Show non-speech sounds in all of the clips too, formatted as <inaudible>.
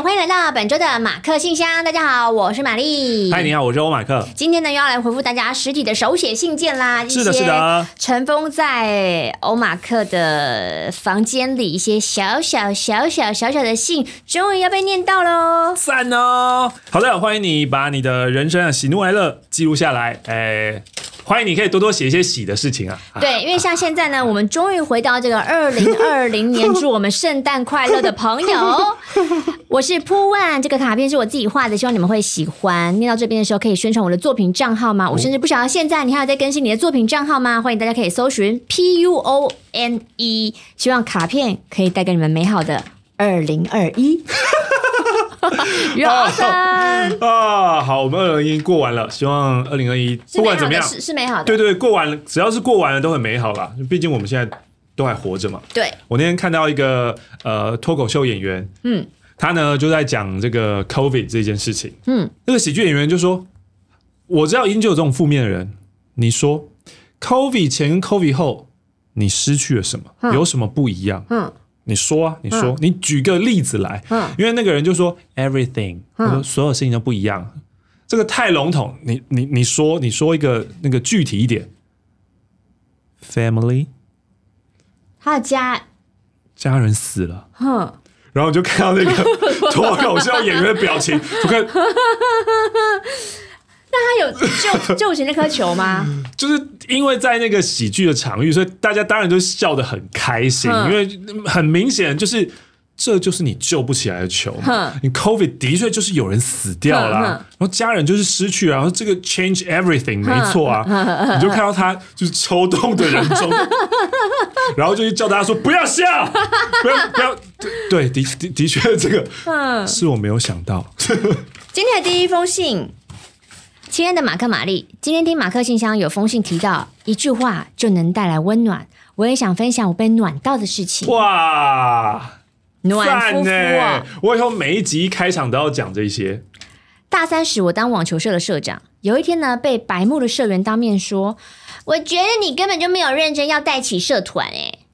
欢迎来到本周的马克信箱。大家好，我是玛丽。嗨，你好，我是欧马克。今天呢，又要来回复大家实体的手写信件啦。是的，是的。尘封在欧马克的房间里，一些小小小小小小的信，终于要被念到喽。赞哦！好的，欢迎你把你的人生喜怒哀乐记录下来。哎。欢迎，你可以多多写一些喜的事情啊！对，因为像现在呢，我们终于回到这个二零二零年，祝我们圣诞快乐的朋友，<laughs> 我是 p 万。n 这个卡片是我自己画的，希望你们会喜欢。念到这边的时候，可以宣传我的作品账号吗？我甚至不晓得现在你还有在更新你的作品账号吗？欢迎大家可以搜寻 P U O N E，希望卡片可以带给你们美好的二零二一。生 <laughs> <laughs> 啊，好，我们二零二一过完了，希望二零二一不管怎么样是是美好的，对对，过完了，只要是过完了都很美好啦。毕竟我们现在都还活着嘛。对，我那天看到一个呃脱口秀演员，嗯，他呢就在讲这个 COVID 这件事情，嗯，那个喜剧演员就说，我知道英就有这种负面的人，你说 COVID 前跟 COVID 后你失去了什么，有什么不一样？嗯。你说，啊，你说，你举个例子来。嗯，因为那个人就说 everything，我说所有事情都不一样，这个太笼统。你你你说，你说一个那个具体一点，family，他的家，家人死了，哼，然后我就看到那个 <laughs> 脱口秀演员的表情，我看，<laughs> 那他有救救起那颗球吗？<laughs> 就是。因为在那个喜剧的场域，所以大家当然就笑得很开心。因为很明显，就是这就是你救不起来的球。你 COVID 的确就是有人死掉了，然后家人就是失去，然后这个 change everything 没错啊。你就看到他就是抽动的人中，<laughs> 然后就去叫大家说不要笑，<laughs> 不要不要。对的的的确这个，是我没有想到。<laughs> 今天的第一封信。亲爱的马克玛丽，今天听马克信箱有封信提到一句话就能带来温暖，我也想分享我被暖到的事情。哇，暖乎乎啊！我以后每一集开场都要讲这些。大三时，我当网球社的社长，有一天呢，被白木的社员当面说：“我觉得你根本就没有认真要带起社团。”哎。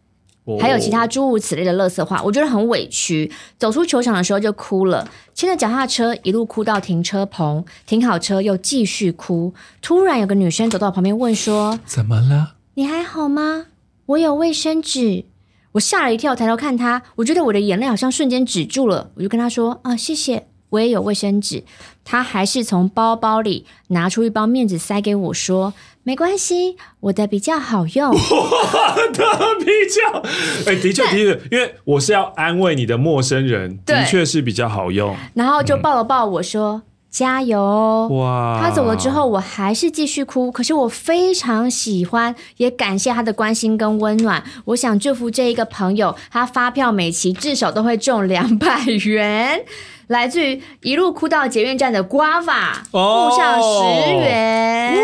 还有其他诸如此类的乐色话，我觉得很委屈。走出球场的时候就哭了，牵着脚踏车一路哭到停车棚，停好车又继续哭。突然有个女生走到我旁边问说：“怎么了？你还好吗？”我有卫生纸，我吓了一跳，抬头看她，我觉得我的眼泪好像瞬间止住了。我就跟她说：“啊，谢谢，我也有卫生纸。”她还是从包包里拿出一包面纸塞给我，说。没关系，我的比较好用。<laughs> 我的比较，哎，的确的确，因为我是要安慰你的陌生人，的确是比较好用。然后就抱了抱我说加油哇，他走了之后，我还是继续哭。可是我非常喜欢，也感谢他的关心跟温暖。我想祝福这一个朋友，他发票每期至少都会中两百元。来自于一路哭到捷运站的瓜法，付上十元。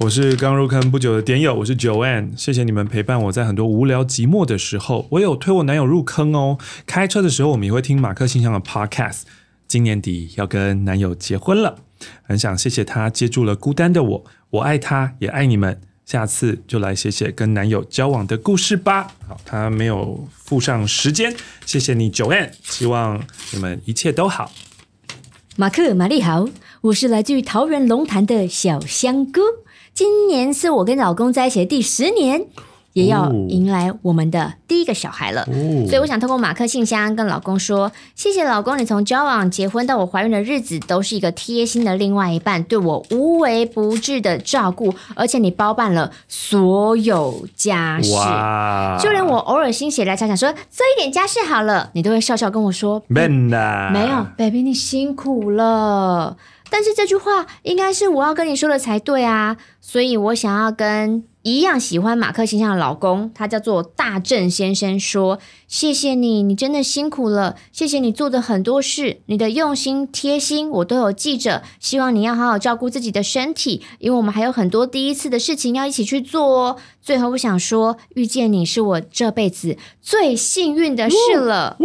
我是刚入坑不久的点友，我是 Joanne，谢谢你们陪伴我在很多无聊寂寞的时候。我有推我男友入坑哦，开车的时候我们也会听马克信箱的 Podcast。今年底要跟男友结婚了，很想谢谢他接住了孤单的我。我爱他，也爱你们。下次就来写写跟男友交往的故事吧。好，他没有附上时间，谢谢你，Joanne。希望你们一切都好。马克，玛丽好，我是来自桃园龙潭的小香菇。今年是我跟老公在一起的第十年，也要迎来我们的第一个小孩了。所以我想透过马克信箱跟老公说：谢谢老公，你从交往、结婚到我怀孕的日子，都是一个贴心的另外一半，对我无微不至的照顾，而且你包办了所有家事，就连我偶尔心血来潮想说做一点家事好了，你都会笑笑跟我说：没有，baby，你辛苦了。但是这句话应该是我要跟你说的才对啊，所以我想要跟一样喜欢马克形象的老公，他叫做大正先生，说谢谢你，你真的辛苦了，谢谢你做的很多事，你的用心贴心我都有记着，希望你要好好照顾自己的身体，因为我们还有很多第一次的事情要一起去做哦。最后我想说，遇见你是我这辈子最幸运的事了。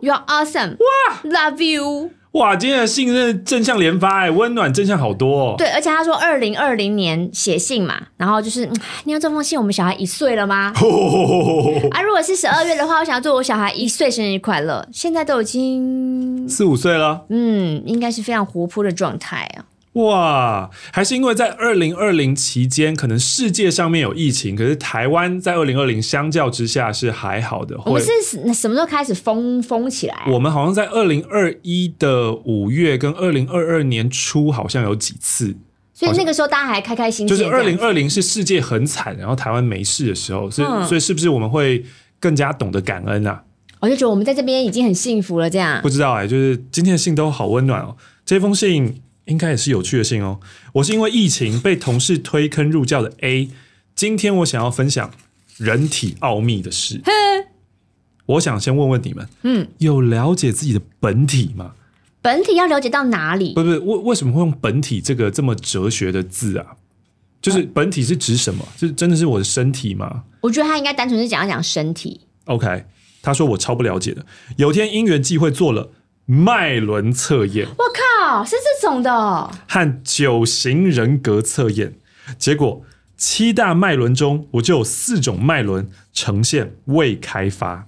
You're awesome, love you. 哇，今天的信任正向连发哎，温暖正向好多。哦。对，而且他说二零二零年写信嘛，然后就是，你看这封信，我们小孩一岁了吗？<laughs> 啊，如果是十二月的话，我想要祝我小孩一岁生日快乐。现在都已经四五岁了，嗯，应该是非常活泼的状态啊。哇，还是因为在二零二零期间，可能世界上面有疫情，可是台湾在二零二零相较之下是还好的。我们是什么时候开始封封起来？我们好像在二零二一的五月跟二零二二年初好像有几次，所以那个时候大家还开开心。心。就是二零二零是世界很惨，然后台湾没事的时候，所以所以是不是我们会更加懂得感恩啊？我就觉得我们在这边已经很幸福了，这样不知道哎，就是今天的信都好温暖哦，这封信。应该也是有趣的信哦。我是因为疫情被同事推坑入教的 A。今天我想要分享人体奥秘的事。我想先问问你们，嗯，有了解自己的本体吗？本体要了解到哪里？不不，为为什么会用本体这个这么哲学的字啊？就是本体是指什么？是真的是我的身体吗？我觉得他应该单纯是讲一讲身体。OK，他说我超不了解的。有天因缘际会做了。脉轮测验，我靠，是这种的。和九型人格测验结果，七大脉轮中我就有四种脉轮呈现未开发，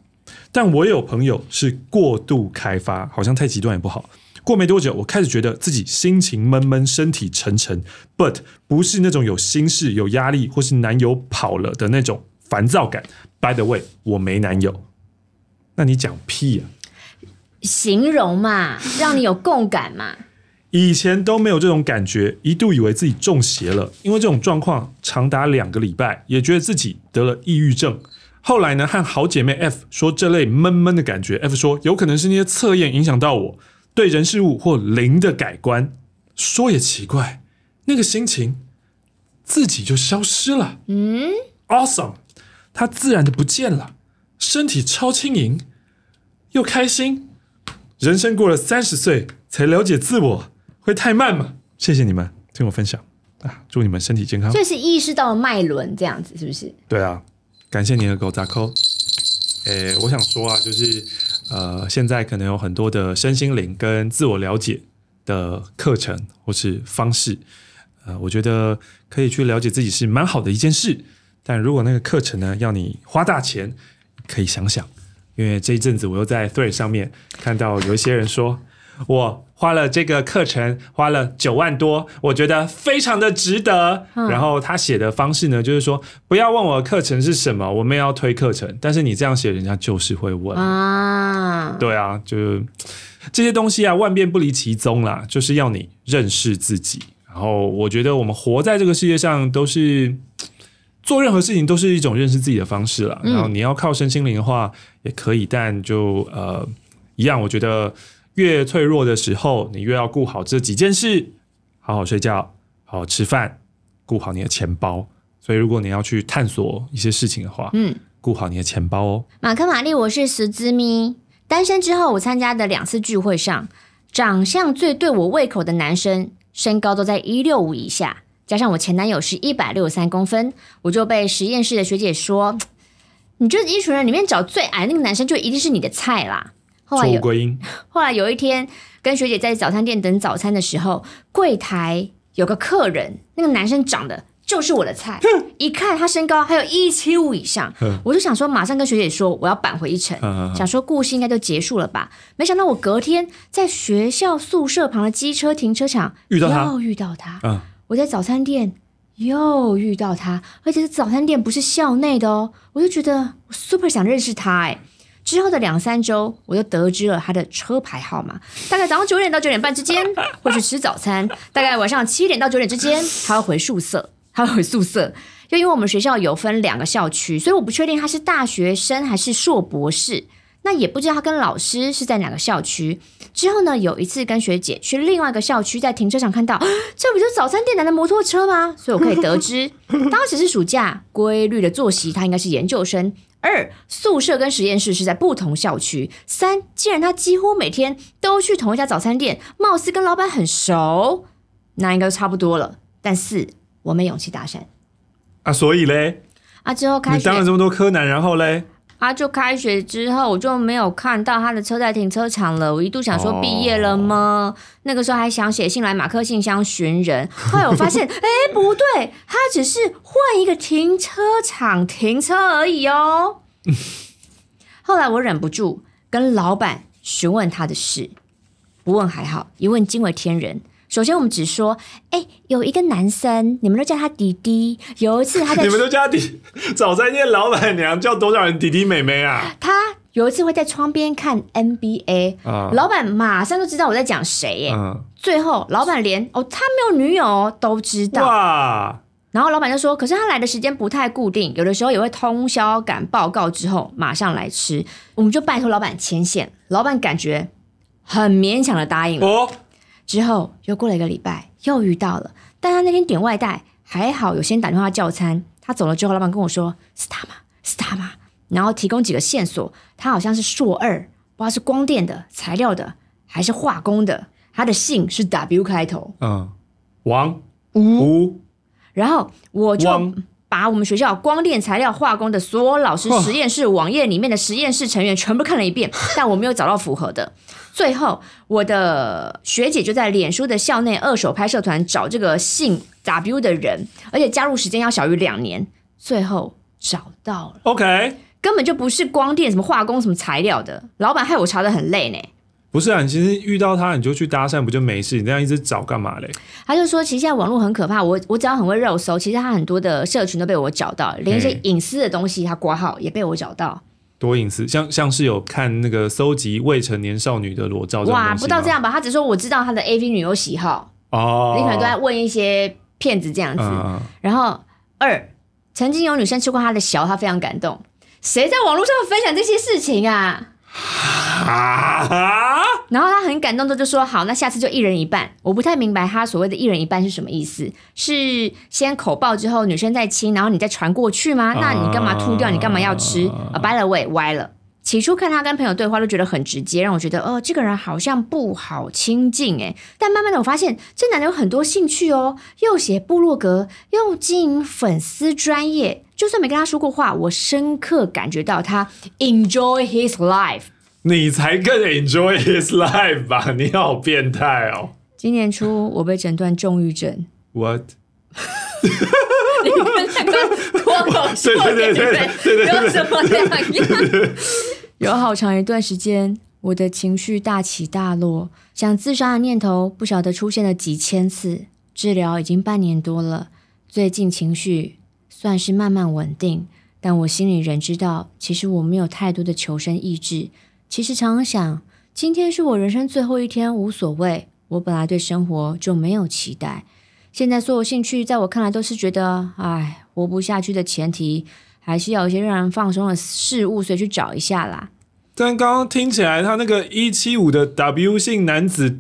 但我有朋友是过度开发，好像太极端也不好。过没多久，我开始觉得自己心情闷闷，身体沉沉，but 不是那种有心事、有压力或是男友跑了的那种烦躁感。By the way，我没男友，那你讲屁啊！形容嘛，<laughs> 让你有共感嘛。以前都没有这种感觉，一度以为自己中邪了，因为这种状况长达两个礼拜，也觉得自己得了抑郁症。后来呢，和好姐妹 F 说这类闷闷的感觉，F 说有可能是那些测验影响到我对人事物或灵的改观。说也奇怪，那个心情自己就消失了。嗯，Awesome，它自然的不见了，身体超轻盈，又开心。人生过了三十岁才了解自我，会太慢吗？谢谢你们听我分享啊！祝你们身体健康。就是意识到了脉轮这样子，是不是？对啊，感谢你的狗杂扣。诶，我想说啊，就是呃，现在可能有很多的身心灵跟自我了解的课程或是方式，呃，我觉得可以去了解自己是蛮好的一件事。但如果那个课程呢要你花大钱，可以想想。因为这一阵子我又在 Three 上面看到有一些人说，<laughs> 我花了这个课程花了九万多，我觉得非常的值得。然后他写的方式呢，就是说不要问我课程是什么，我们要推课程，但是你这样写，人家就是会问啊。对啊，就是这些东西啊，万变不离其宗啦，就是要你认识自己。然后我觉得我们活在这个世界上都是。做任何事情都是一种认识自己的方式了。然后你要靠身心灵的话也可以，但就呃一样，我觉得越脆弱的时候，你越要顾好这几件事：好好睡觉，好好吃饭，顾好你的钱包。所以如果你要去探索一些事情的话，嗯，顾好你的钱包哦。马克·玛丽，我是十只咪。单身之后，我参加的两次聚会上，长相最对我胃口的男生，身高都在一六五以下。加上我前男友是一百六十三公分，我就被实验室的学姐说：“你这一群人里面找最矮那个男生，就一定是你的菜啦。”后来有，<laughs> 后来有一天跟学姐在早餐店等早餐的时候，柜台有个客人，那个男生长的就是我的菜。一看他身高还有一七五以上，我就想说马上跟学姐说我要扳回一城，想说故事应该就结束了吧？没想到我隔天在学校宿舍旁的机车停车场遇到他，遇到他，我在早餐店又遇到他，而且是早餐店，不是校内的哦。我就觉得 super 想认识他哎。之后的两三周，我就得知了他的车牌号码，大概早上九点到九点半之间 <laughs> 会去吃早餐，大概晚上七点到九点之间他会回宿舍，他会回宿舍。就因为我们学校有分两个校区，所以我不确定他是大学生还是硕博士。那也不知道他跟老师是在哪个校区。之后呢，有一次跟学姐去另外一个校区，在停车场看到，<gasps> 这不就早餐店男的摩托车吗？所以我可以得知，<laughs> 当时是暑假规律的作息，他应该是研究生。二，宿舍跟实验室是在不同校区。三，既然他几乎每天都去同一家早餐店，貌似跟老板很熟，那应该差不多了。但四，我没勇气搭讪。啊，所以嘞？啊，之后开你当了这么多柯南，然后嘞？啊！就开学之后，我就没有看到他的车在停车场了。我一度想说毕业了吗？那个时候还想写信来马克信箱寻人。后来我发现，哎，<laughs> 不对，他只是换一个停车场停车而已哦。后来我忍不住跟老板询问他的事，不问还好，一问惊为天人。首先，我们只说，哎，有一个男生，你们都叫他弟弟。有一次他在，<laughs> 你们都叫他弟。早餐店老板娘叫多少人弟弟妹妹啊？他有一次会在窗边看 NBA，老板马上就知道我在讲谁耶。最后，老板连哦，他没有女友都知道。哇！然后老板就说，可是他来的时间不太固定，有的时候也会通宵赶报告之后马上来吃。我们就拜托老板牵线，老板感觉很勉强的答应了。之后又过了一个礼拜，又遇到了。但他那天点外带，还好有先打电话叫餐。他走了之后，老板跟我说是他嘛，是他嘛，然后提供几个线索。他好像是硕二，不知道是光电的、材料的还是化工的。他的姓是 W 开头，嗯，王吴，然后我就。把我们学校光电材料化工的所有老师实验室网页里面的实验室成员全部看了一遍，<laughs> 但我没有找到符合的。最后，我的学姐就在脸书的校内二手拍社团找这个姓 W 的人，而且加入时间要小于两年。最后找到了，OK，根本就不是光电，什么化工，什么材料的老板害我查的很累呢。不是啊，你其实遇到他你就去搭讪不就没事？你这样一直找干嘛嘞？他就说，其实现在网络很可怕，我我只要很会肉搜，其实他很多的社群都被我找到，连一些隐私的东西他挂号也被我找到。多隐私，像像是有看那个搜集未成年少女的裸照哇，不到这样吧？他只说我知道他的 AV 女友喜好哦，你可能都在问一些骗子这样子。然后二，曾经有女生吃过他的小，他非常感动。谁在网络上分享这些事情啊？然后他很感动，的就说：“好，那下次就一人一半。”我不太明白他所谓的“一人一半”是什么意思，是先口爆之后女生再亲，然后你再传过去吗？那你干嘛吐掉？你干嘛要吃？uh,，by the way，歪了。起初看他跟朋友对话都觉得很直接，让我觉得哦，这个人好像不好亲近哎。但慢慢的我发现，这男的有很多兴趣哦，又写部落格，又经营粉丝专业。就算没跟他说过话，我深刻感觉到他 enjoy his life。你才更 enjoy his life 吧？你好变态哦！今年初我被诊断重郁症。What？<laughs> 你们在说网络事件？对有什么反应？有好长一段时间，我的情绪大起大落，想自杀的念头不晓得出现了几千次。治疗已经半年多了，最近情绪。算是慢慢稳定，但我心里仍知道，其实我没有太多的求生意志。其实常常想，今天是我人生最后一天，无所谓。我本来对生活就没有期待，现在所有兴趣在我看来都是觉得，哎，活不下去的前提，还是要一些让人放松的事物，所以去找一下啦。但刚刚听起来，他那个一七五的 W 姓男子。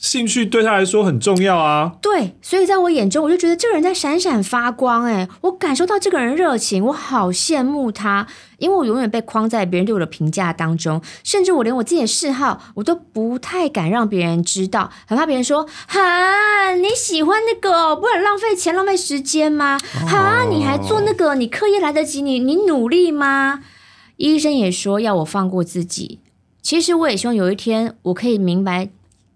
兴趣对他来说很重要啊。对，所以在我眼中，我就觉得这个人在闪闪发光。哎，我感受到这个人热情，我好羡慕他。因为我永远被框在别人对我的评价当中，甚至我连我自己的嗜好，我都不太敢让别人知道，很怕别人说：“哈，你喜欢那个，不很浪费钱、浪费时间吗？”哈，你还做那个？你课业来得及？你你努力吗？医生也说要我放过自己。其实我也希望有一天我可以明白。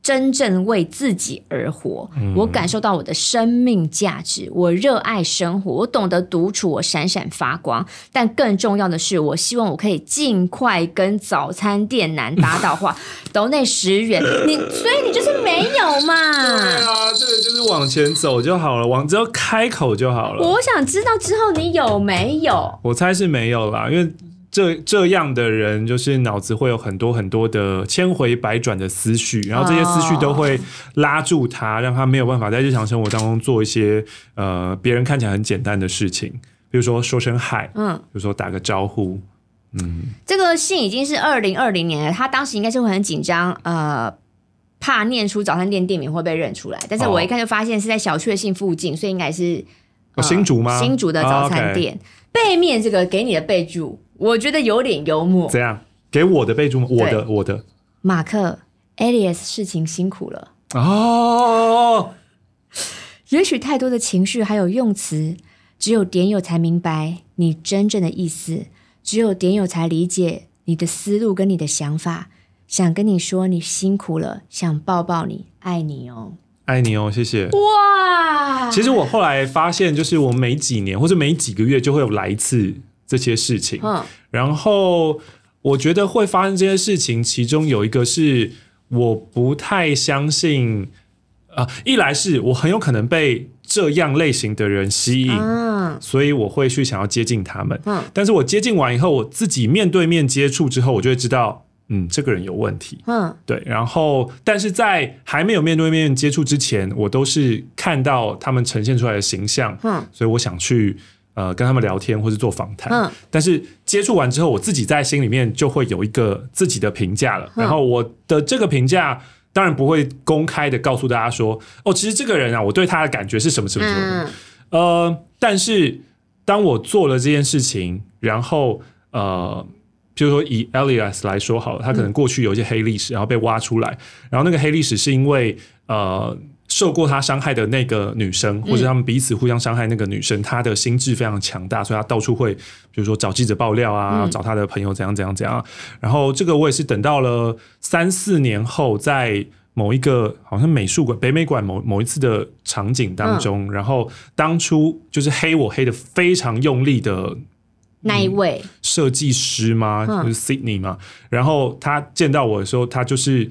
真正为自己而活，我感受到我的生命价值，我热爱生活，我懂得独处，我闪闪发光。但更重要的是，我希望我可以尽快跟早餐店男打到话，都 <laughs> 那十元。你，所以你就是没有嘛？对啊，这个就是往前走就好了，往只要开口就好了。我想知道之后你有没有？我猜是没有啦，因为。这这样的人就是脑子会有很多很多的千回百转的思绪，然后这些思绪都会拉住他，让他没有办法在日常生活当中做一些呃别人看起来很简单的事情，比如说说声嗨，嗯，比如说打个招呼，嗯。这个信已经是二零二零年了，他当时应该是会很紧张，呃，怕念出早餐店店名会被认出来。但是我一看就发现是在小确幸附近，所以应该是新竹吗？新竹的早餐店背面这个给你的备注。我觉得有点幽默。怎样？给我的备注吗？我的，我的。马克，alias，事情辛苦了。哦。也许太多的情绪还有用词，只有点友才明白你真正的意思，只有点友才理解你的思路跟你的想法。想跟你说，你辛苦了，想抱抱你，爱你哦。爱你哦，谢谢。哇。其实我后来发现，就是我每几年或者每几个月就会有来一次。这些事情，嗯，然后我觉得会发生这些事情，其中有一个是我不太相信啊，一来是我很有可能被这样类型的人吸引，嗯，所以我会去想要接近他们，嗯，但是我接近完以后，我自己面对面接触之后，我就会知道，嗯，这个人有问题，嗯，对，然后但是在还没有面对面接触之前，我都是看到他们呈现出来的形象，嗯，所以我想去。呃，跟他们聊天或是做访谈，但是接触完之后，我自己在心里面就会有一个自己的评价了。然后我的这个评价当然不会公开的告诉大家说，哦，其实这个人啊，我对他的感觉是什么什么什么。呃，但是当我做了这件事情，然后呃，比如说以 Elias 来说好，了，他可能过去有一些黑历史，然后被挖出来，然后那个黑历史是因为呃。受过他伤害的那个女生，或者他们彼此互相伤害那个女生，她的心智非常强大，所以她到处会，比如说找记者爆料啊，找她的朋友怎样怎样怎样。然后这个我也是等到了三四年后，在某一个好像美术馆、北美馆某某一次的场景当中，然后当初就是黑我黑的非常用力的那一位设计师吗？就是 Sidney 吗？然后他见到我的时候，他就是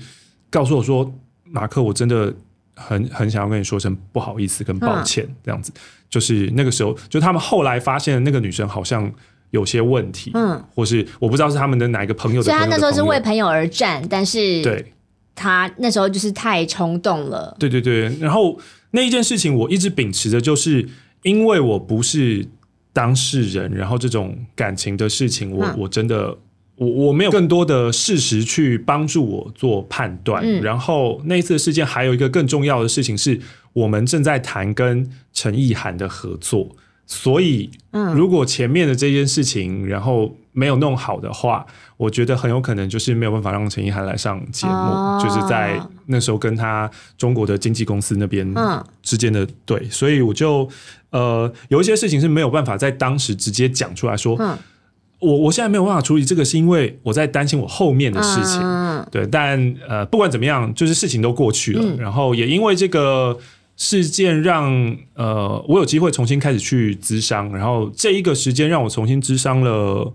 告诉我说：“马克，我真的。”很很想要跟你说声不好意思跟抱歉这样子，就是那个时候，就他们后来发现那个女生好像有些问题，嗯，或是我不知道是他们的哪一个朋友，所以他那时候是为朋友而战，但是对他那时候就是太冲动了，对对对。然后那一件事情，我一直秉持着，就是因为我不是当事人，然后这种感情的事情，我我真的。我我没有更多的事实去帮助我做判断。然后那次事件还有一个更重要的事情是，我们正在谈跟陈意涵的合作，所以如果前面的这件事情然后没有弄好的话，我觉得很有可能就是没有办法让陈意涵来上节目，就是在那时候跟他中国的经纪公司那边之间的对，所以我就呃有一些事情是没有办法在当时直接讲出来说。我我现在没有办法处理这个，是因为我在担心我后面的事情。嗯、对，但呃，不管怎么样，就是事情都过去了。然后也因为这个事件，让呃我有机会重新开始去咨商。然后这一个时间让我重新咨商了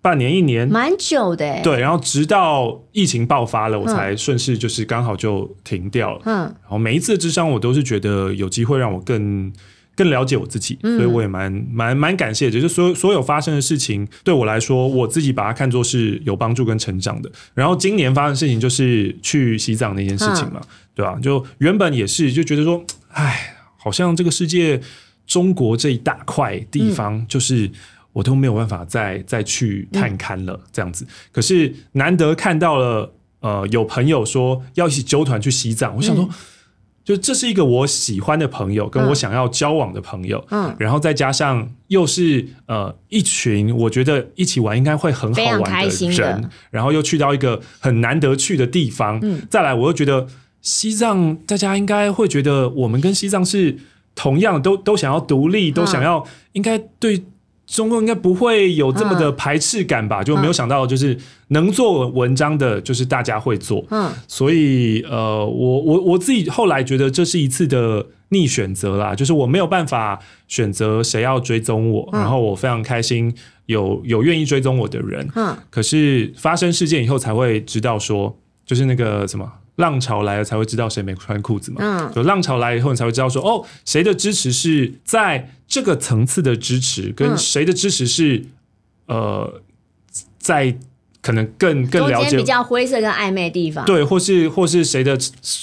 半年一年，蛮久的。对，然后直到疫情爆发了，我才顺势就是刚好就停掉了。嗯，然后每一次的咨商，我都是觉得有机会让我更。更了解我自己，所以我也蛮蛮蛮感谢。就是所所有发生的事情，对我来说，我自己把它看作是有帮助跟成长的。然后今年发生的事情就是去西藏那件事情嘛，对吧？就原本也是就觉得说，哎，好像这个世界中国这一大块地方，就是我都没有办法再再去探勘了这样子。可是难得看到了，呃，有朋友说要一起纠团去西藏，我想说。就这是一个我喜欢的朋友，跟我想要交往的朋友，嗯，然后再加上又是呃一群我觉得一起玩应该会很好玩的人，然后又去到一个很难得去的地方，嗯，再来我又觉得西藏大家应该会觉得我们跟西藏是同样都都想要独立，都想要应该对。中共应该不会有这么的排斥感吧？就没有想到就是能做文章的，就是大家会做。嗯，所以呃，我我我自己后来觉得这是一次的逆选择啦，就是我没有办法选择谁要追踪我，然后我非常开心有有愿意追踪我的人。嗯，可是发生事件以后才会知道说，就是那个什么。浪潮来了才会知道谁没穿裤子嘛。嗯，就浪潮来以后，你才会知道说，哦，谁的支持是在这个层次的支持，跟谁的支持是，呃，在可能更更了解比较灰色跟暧昧地方，对，或是或是谁的，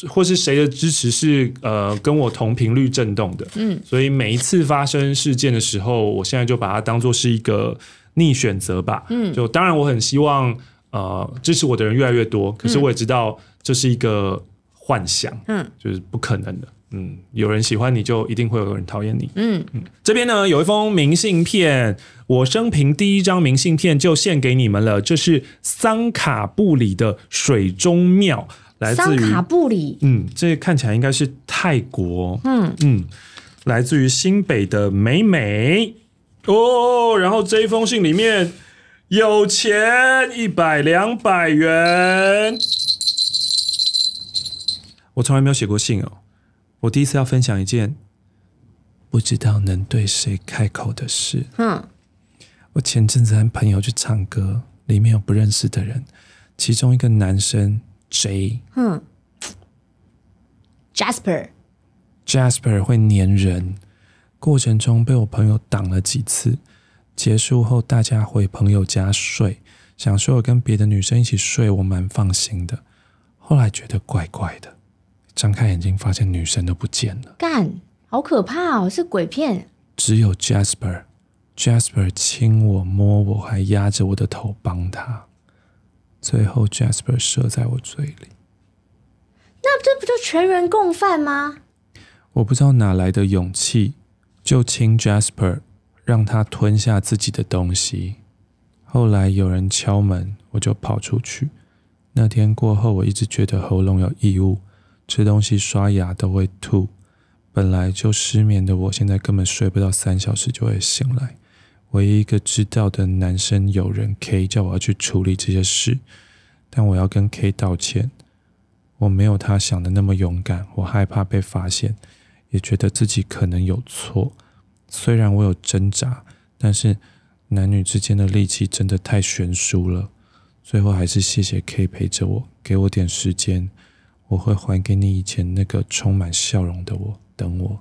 或是谁的支持是呃跟我同频率震动的。嗯，所以每一次发生事件的时候，我现在就把它当做是一个逆选择吧。嗯，就当然我很希望。呃，支持我的人越来越多，可是我也知道这是一个幻想，嗯，就是不可能的，嗯，有人喜欢你就一定会有人讨厌你，嗯嗯。这边呢有一封明信片，我生平第一张明信片就献给你们了，这是桑卡布里的水中庙，来自于卡布里，嗯，这看起来应该是泰国，嗯嗯，来自于新北的美美，哦，然后这一封信里面。有钱一百两百元，我从来没有写过信哦。我第一次要分享一件不知道能对谁开口的事。嗯，我前阵子跟朋友去唱歌，里面有不认识的人，其中一个男生 J。嗯，Jasper，Jasper 会黏人，过程中被我朋友挡了几次。结束后，大家回朋友家睡。想说我跟别的女生一起睡，我蛮放心的。后来觉得怪怪的，张开眼睛发现女生都不见了，干，好可怕哦，是鬼片。只有 Jasper，Jasper 亲我、摸我，还压着我的头帮他。最后 Jasper 射在我嘴里，那这不就全员共犯吗？我不知道哪来的勇气，就亲 Jasper。让他吞下自己的东西。后来有人敲门，我就跑出去。那天过后，我一直觉得喉咙有异物，吃东西、刷牙都会吐。本来就失眠的我，现在根本睡不到三小时就会醒来。唯一一个知道的男生友人 K 叫我要去处理这些事，但我要跟 K 道歉。我没有他想的那么勇敢，我害怕被发现，也觉得自己可能有错。虽然我有挣扎，但是男女之间的力气真的太悬殊了。最后还是谢谢 K 陪着我，给我点时间，我会还给你以前那个充满笑容的我。等我。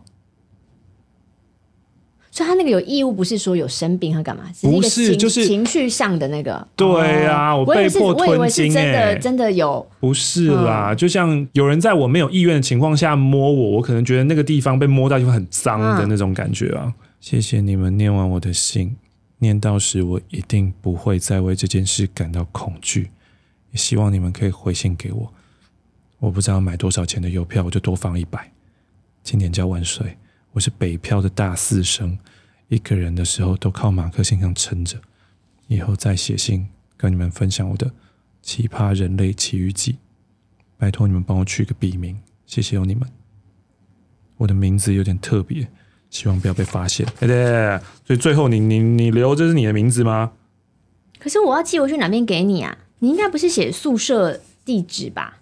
就他那个有义务，不是说有生病和干嘛，不是就是情绪上的那个。对啊，我被迫吞心。我以为是真的，真的有。不是啦，就像有人在我没有意愿的情况下摸我，我可能觉得那个地方被摸到就很脏的那种感觉啊。谢谢你们念完我的信，念到时我一定不会再为这件事感到恐惧。也希望你们可以回信给我。我不知道买多少钱的邮票，我就多放一百。今年交万岁。我是北漂的大四生，一个人的时候都靠马克先生撑着。以后再写信跟你们分享我的奇葩人类奇遇记，拜托你们帮我取个笔名，谢谢有你们。我的名字有点特别，希望不要被发现。对，所以最后你你你留这是你的名字吗？可是我要寄回去哪边给你啊？你应该不是写宿舍地址吧？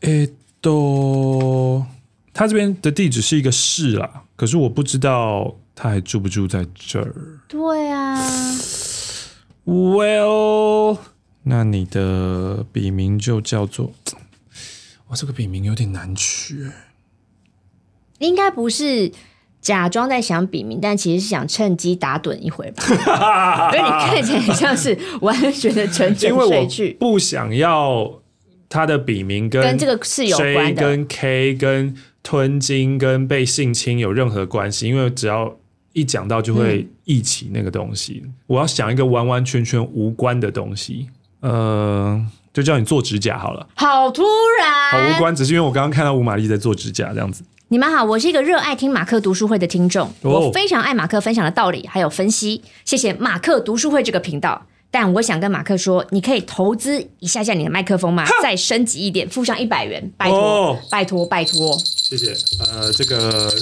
诶，都。他这边的地址是一个市啦，可是我不知道他还住不住在这儿。对啊，Well，那你的笔名就叫做…… <tsk> 哇，这个笔名有点难取。应该不是假装在想笔名，但其实是想趁机打盹一回吧？<laughs> 因为你看起来像是完全的沉浸睡。因不想要他的笔名跟跟这个是有关，跟 K 跟。吞金跟被性侵有任何关系？因为只要一讲到，就会忆起那个东西。我要想一个完完全全无关的东西，呃，就叫你做指甲好了。好突然，好无关，只是因为我刚刚看到吴玛丽在做指甲这样子。你们好，我是一个热爱听马克读书会的听众，我非常爱马克分享的道理还有分析，谢谢马克读书会这个频道。但我想跟马克说，你可以投资一下下你的麦克风吗？再升级一点，付上一百元，拜托，拜托，拜托。谢谢。呃，这个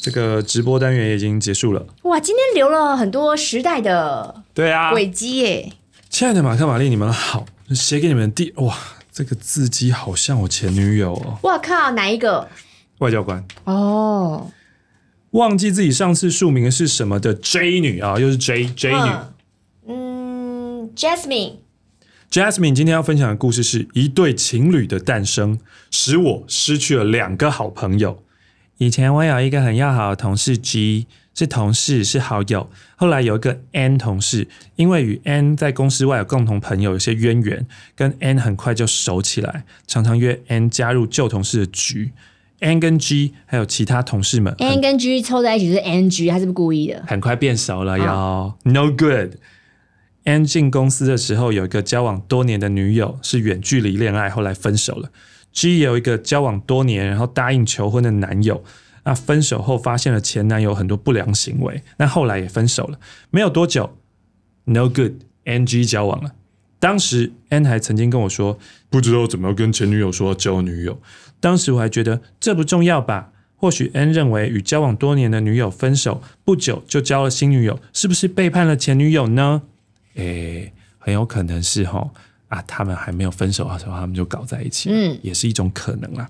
这个直播单元已经结束了。哇，今天留了很多时代的对啊尾机耶。亲爱的马克、玛丽，你们好，写给你们的第哇，这个字迹好像我前女友哦。我靠，哪一个？外交官。哦，忘记自己上次署名的是什么的 J 女啊，又是 J J 女。Jasmine，Jasmine，今天要分享的故事是一对情侣的诞生，使我失去了两个好朋友。以前我有一个很要好的同事 G，是同事，是好友。后来有一个 N 同事，因为与 N 在公司外有共同朋友，有些渊源，跟 N 很快就熟起来，常常约 N 加入旧同事的局。N 跟 G 还有其他同事们，N 跟 G 凑在一起是 NG，他是不是故意的，很快变熟了哟。No good。N 进公司的时候，有一个交往多年的女友是远距离恋爱，后来分手了。G 有一个交往多年，然后答应求婚的男友，那分手后发现了前男友很多不良行为，那后来也分手了。没有多久，No Good N G 交往了。当时 N 还曾经跟我说，不知道怎么跟前女友说交女友。当时我还觉得这不重要吧？或许 N 认为与交往多年的女友分手不久就交了新女友，是不是背叛了前女友呢？诶，很有可能是哦，啊，他们还没有分手的时候，他们就搞在一起，嗯，也是一种可能啦。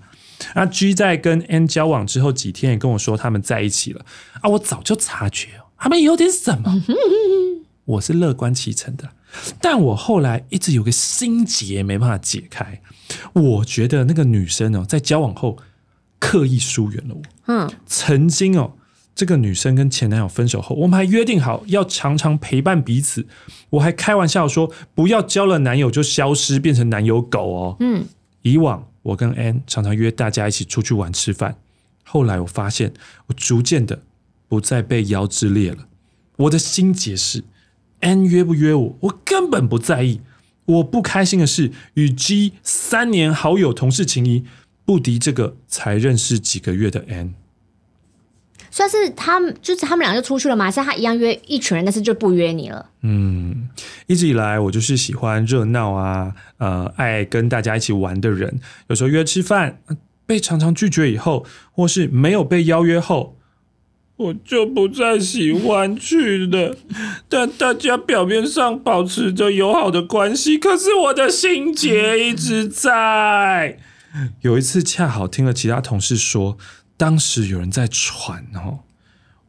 那 G 在跟 N 交往之后几天，也跟我说他们在一起了啊，我早就察觉哦，他们有点什么，<laughs> 我是乐观其成的，但我后来一直有个心结没办法解开，我觉得那个女生哦，在交往后刻意疏远了我，嗯，曾经哦。这个女生跟前男友分手后，我们还约定好要常常陪伴彼此。我还开玩笑说，不要交了男友就消失，变成男友狗哦。嗯，以往我跟 An 常常约大家一起出去玩吃饭，后来我发现我逐渐的不再被邀之列了。我的心结是，An 约不约我，我根本不在意。我不开心的是，与 G 三年好友、同事情谊，不敌这个才认识几个月的 An。算是他们，就是他们俩就出去了嘛，像他一样约一群人，但是就不约你了。嗯，一直以来我就是喜欢热闹啊，呃，爱跟大家一起玩的人。有时候约吃饭，被常常拒绝以后，或是没有被邀约后，我就不再喜欢去了。但大家表面上保持着友好的关系，可是我的心结一直在。有一次恰好听了其他同事说。当时有人在传哦，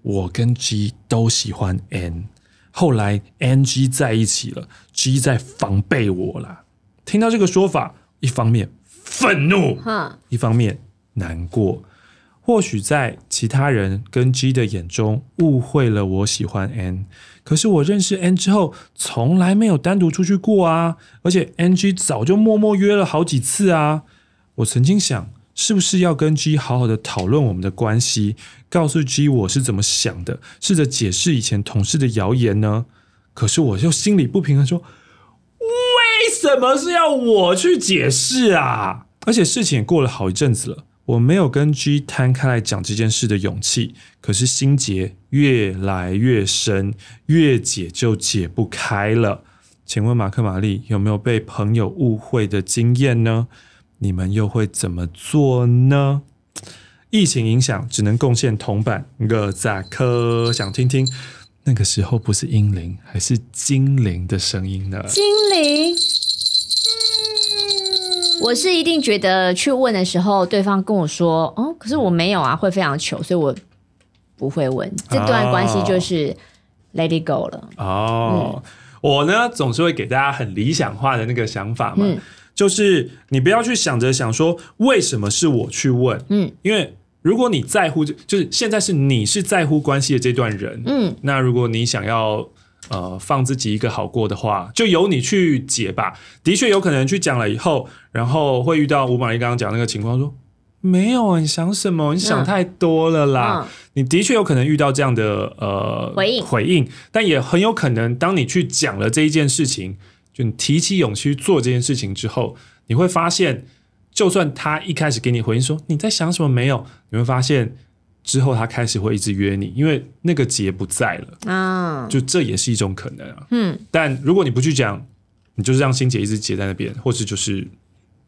我跟 G 都喜欢 N，后来 N G 在一起了，G 在防备我啦。听到这个说法，一方面愤怒，一方面难过。或许在其他人跟 G 的眼中，误会了我喜欢 N。可是我认识 N 之后，从来没有单独出去过啊，而且 N G 早就默默约了好几次啊。我曾经想。是不是要跟 G 好好的讨论我们的关系，告诉 G 我是怎么想的，试着解释以前同事的谣言呢？可是我又心里不平衡，说为什么是要我去解释啊？而且事情也过了好一阵子了，我没有跟 G 摊开来讲这件事的勇气，可是心结越来越深，越解就解不开了。请问马克玛丽有没有被朋友误会的经验呢？你们又会怎么做呢？疫情影响只能贡献铜板，哥扎克想听听那个时候不是英灵还是精灵的声音呢？精灵，我是一定觉得去问的时候，对方跟我说：“哦，可是我没有啊，会非常糗，所以我不会问。”这段关系就是 let it go 了。哦，我呢总是会给大家很理想化的那个想法嘛。就是你不要去想着想说为什么是我去问，嗯，因为如果你在乎，就就是现在是你是在乎关系的这段人，嗯，那如果你想要呃放自己一个好过的话，就由你去解吧。的确有可能去讲了以后，然后会遇到吴玛丽刚刚讲那个情况，说没有啊，你想什么？你想太多了啦。你的确有可能遇到这样的呃回应，回应，但也很有可能当你去讲了这一件事情。就你提起勇气去做这件事情之后，你会发现，就算他一开始给你回应说你在想什么没有，你会发现之后他开始会一直约你，因为那个结不在了啊。就这也是一种可能。啊。嗯，但如果你不去讲，你就是让心结一直结在那边，或者就是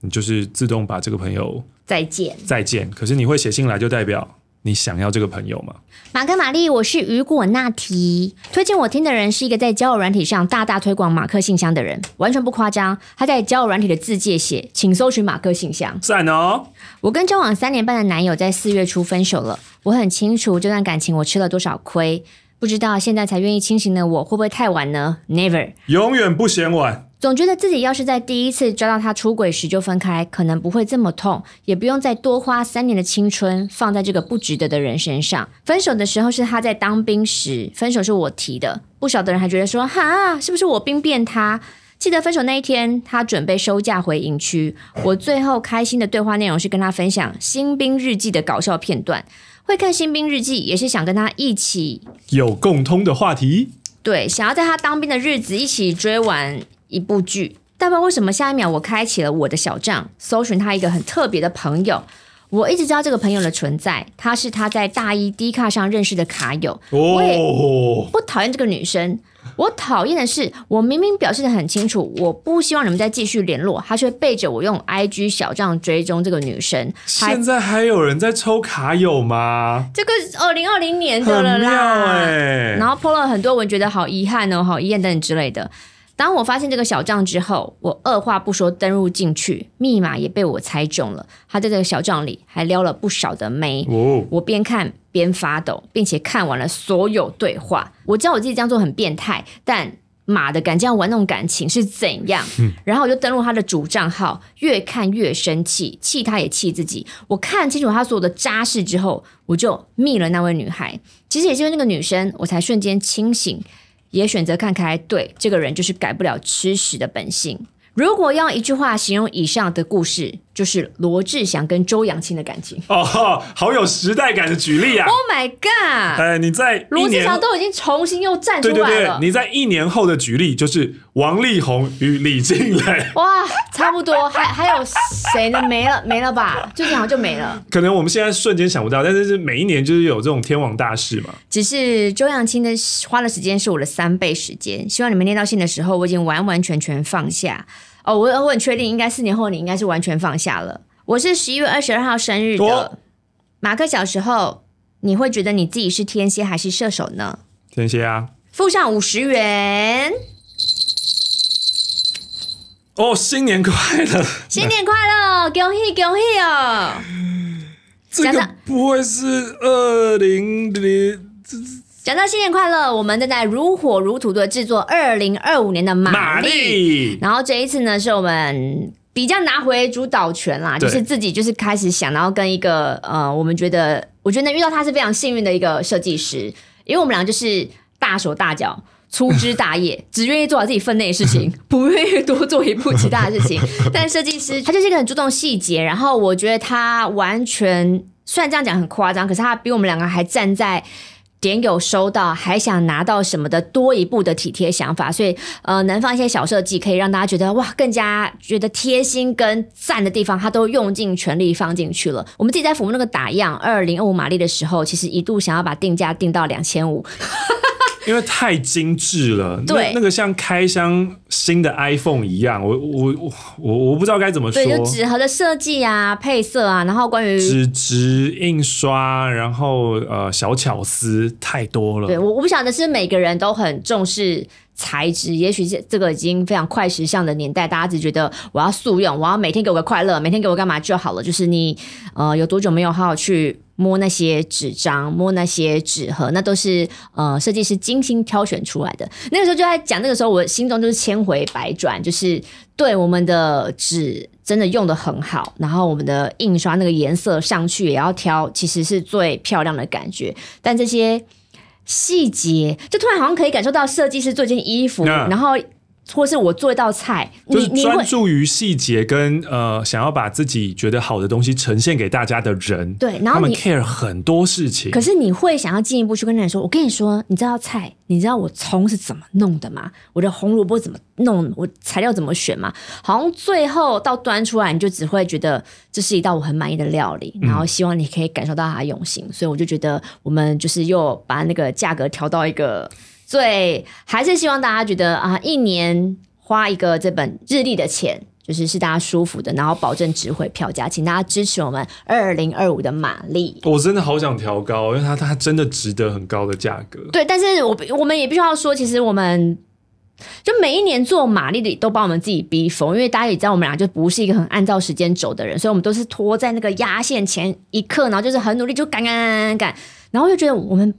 你就是自动把这个朋友再见再见。可是你会写信来，就代表。你想要这个朋友吗？马克·玛丽，我是雨果·娜提。推荐我听的人是一个在交友软体上大大推广马克信箱的人，完全不夸张。他在交友软体的字界写，请搜寻马克信箱。在呢。我跟交往三年半的男友在四月初分手了。我很清楚这段感情我吃了多少亏。不知道现在才愿意清醒的我会不会太晚呢？Never，永远不嫌晚。总觉得自己要是在第一次抓到他出轨时就分开，可能不会这么痛，也不用再多花三年的青春放在这个不值得的人身上。分手的时候是他在当兵时，分手是我提的。不少的人还觉得说，哈，是不是我兵变他？记得分手那一天，他准备收假回营区，我最后开心的对话内容是跟他分享新兵日记的搞笑片段。会看新兵日记，也是想跟他一起有共通的话题。对，想要在他当兵的日子一起追完一部剧。但不知道为什么，下一秒我开启了我的小账，搜寻他一个很特别的朋友。我一直知道这个朋友的存在，他是他在大一低卡上认识的卡友。哦，不讨厌这个女生。我讨厌的是，我明明表示的很清楚，我不希望你们再继续联络，他却背着我用 IG 小账追踪这个女生。现在还有人在抽卡有吗？这个二零二零年的啦，然后 PO 了很多文，觉得好遗憾哦，好遗憾等等之类的。当我发现这个小账之后，我二话不说登录进去，密码也被我猜中了。他在这个小账里还撩了不少的妹，我边看边发抖，并且看完了所有对话。我知道我自己这样做很变态，但妈的敢这样玩弄感情是怎样？然后我就登录他的主账号，越看越生气，气他也气自己。我看清楚他所有的渣事之后，我就密了那位女孩。其实也就是那个女生，我才瞬间清醒。也选择看开，对这个人就是改不了吃屎的本性。如果用一句话形容以上的故事。就是罗志祥跟周扬青的感情哦，好有时代感的举例啊！Oh my god！哎，你在罗志祥都已经重新又站出来了。对对对，你在一年后的举例就是王力宏与李静蕾。哇，差不多，还还有谁呢？没了，没了吧？最近好像就没了。可能我们现在瞬间想不到，但是是每一年就是有这种天王大事嘛。只是周扬青的花的时间是我的三倍时间，希望你们念到信的时候，我已经完完全全放下。哦，我我很确定，应该四年后你应该是完全放下了。我是十一月二十二号生日的。马克小时候，你会觉得你自己是天蝎还是射手呢？天蝎啊。付上五十元。哦，新年快乐！新年快乐，恭喜恭喜哦！这个不会是二零零？这。讲到新年快乐，我们正在如火如荼的制作二零二五年的玛丽。然后这一次呢，是我们比较拿回主导权啦，就是自己就是开始想，然后跟一个呃，我们觉得我觉得遇到他是非常幸运的一个设计师，因为我们两个就是大手大脚、粗枝大叶，<laughs> 只愿意做好自己分内的事情，<laughs> 不愿意多做一步其他的事情。但设计师他就是一个很注重细节，然后我觉得他完全虽然这样讲很夸张，可是他比我们两个还站在。点有收到，还想拿到什么的多一步的体贴想法，所以呃，能放一些小设计，可以让大家觉得哇，更加觉得贴心跟赞的地方，他都用尽全力放进去了。我们自己在服务那个打样二零五马力的时候，其实一度想要把定价定到两千五。因为太精致了，那那个像开箱新的 iPhone 一样，我我我我我不知道该怎么说。对，就纸盒的设计啊，配色啊，然后关于纸质印刷，然后呃小巧思太多了。对，我我不晓得是每个人都很重视。材质，也许这这个已经非常快时尚的年代，大家只觉得我要速用，我要每天给我个快乐，每天给我干嘛就好了。就是你，呃，有多久没有好好去摸那些纸张，摸那些纸盒？那都是呃设计师精心挑选出来的。那个时候就在讲，那个时候我心中就是千回百转，就是对我们的纸真的用的很好，然后我们的印刷那个颜色上去也要挑，其实是最漂亮的感觉。但这些。细节，就突然好像可以感受到设计师做一件衣服，然后。或是我做一道菜，就是专注于细节跟呃，想要把自己觉得好的东西呈现给大家的人，对，然后他们 care 很多事情。可是你会想要进一步去跟人家说，我跟你说，你这道菜，你知道我葱是怎么弄的吗？我的红萝卜怎么弄？我材料怎么选吗？好像最后到端出来，你就只会觉得这是一道我很满意的料理，然后希望你可以感受到他的用心。所以我就觉得，我们就是又把那个价格调到一个。最还是希望大家觉得啊，一年花一个这本日历的钱，就是是大家舒服的，然后保证值回票价，请大家支持我们二零二五的玛丽。我真的好想调高，因为它它真的值得很高的价格。对，但是我我们也必须要说，其实我们就每一年做玛丽的都把我们自己逼疯，因为大家也知道我们俩就不是一个很按照时间走的人，所以我们都是拖在那个压线前一刻，然后就是很努力就赶赶赶赶赶，然后就觉得我们。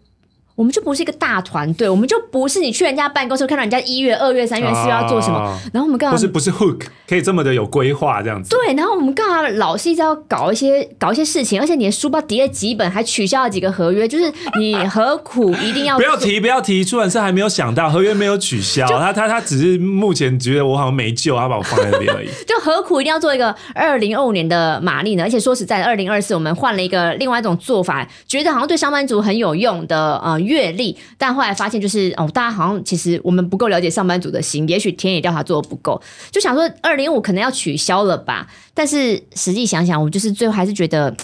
我们就不是一个大团队，我们就不是你去人家办公室看到人家一月、二月、三月、四月要做什么，然后我们刚好不是不是 hook 可以这么的有规划这样子。对，然后我们刚好老是一直要搞一些搞一些事情，而且你的书包叠了几本，还取消了几个合约，就是你何苦一定要不要提不要提，出版社还没有想到合约没有取消，他他他只是目前觉得我好像没救，他把我放在那里而已。<laughs> 就何苦一定要做一个二零二五年的玛丽呢？而且说实在，二零二四我们换了一个另外一种做法，觉得好像对上班族很有用的呃。阅历，但后来发现就是哦，大家好像其实我们不够了解上班族的心，也许田野调查做的不够，就想说二零五可能要取消了吧。但是实际想想，我们就是最后还是觉得，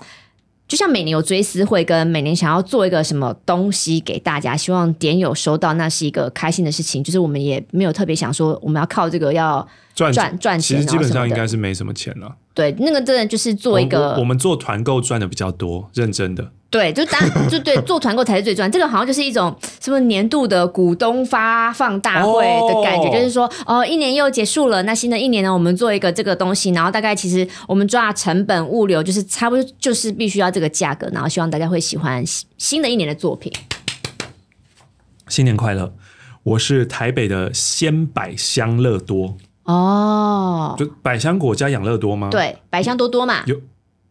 就像每年有追思会跟每年想要做一个什么东西给大家，希望点有收到，那是一个开心的事情。就是我们也没有特别想说我们要靠这个要。赚赚赚钱，其实基本上应该是没什么钱了。对，那个真的就是做一个。我们做团购赚的比较多，认真的。对，就当 <laughs> 就对做团购才是最赚。这个好像就是一种什么年度的股东发放大会的感觉，就是说哦，一年又结束了，那新的一年呢，我们做一个这个东西，然后大概其实我们抓成本物流就是差不多就是必须要这个价格，然后希望大家会喜欢新的一年的作品。新年快乐！我是台北的鲜百香乐多。哦，就百香果加养乐多吗？对，百香多多嘛。有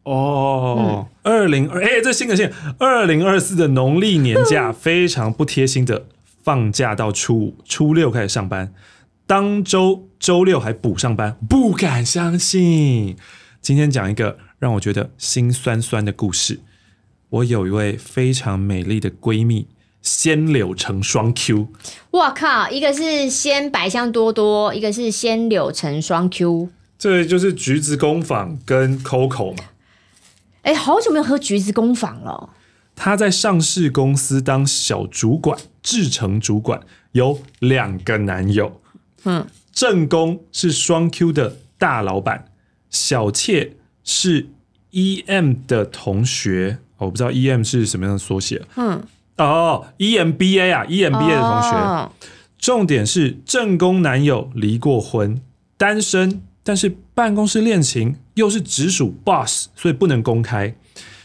哦，二零二哎，这新个线，二零二四的农历年假 <laughs> 非常不贴心的，放假到初五初六开始上班，当周周六还补上班，不敢相信。今天讲一个让我觉得心酸酸的故事。我有一位非常美丽的闺蜜。鲜柳橙双 Q，我靠，一个是鲜百香多多，一个是鲜柳橙双 Q，这就是橘子工坊跟 Coco 嘛。哎，好久没有喝橘子工坊了。他在上市公司当小主管，制成主管有两个男友，嗯，正宫是双 Q 的大老板，小妾是 EM 的同学，我不知道 EM 是什么样的缩写，嗯。哦，EMBA 啊，EMBA 的同学，重点是正宫男友离过婚，单身，但是办公室恋情又是直属 boss，所以不能公开。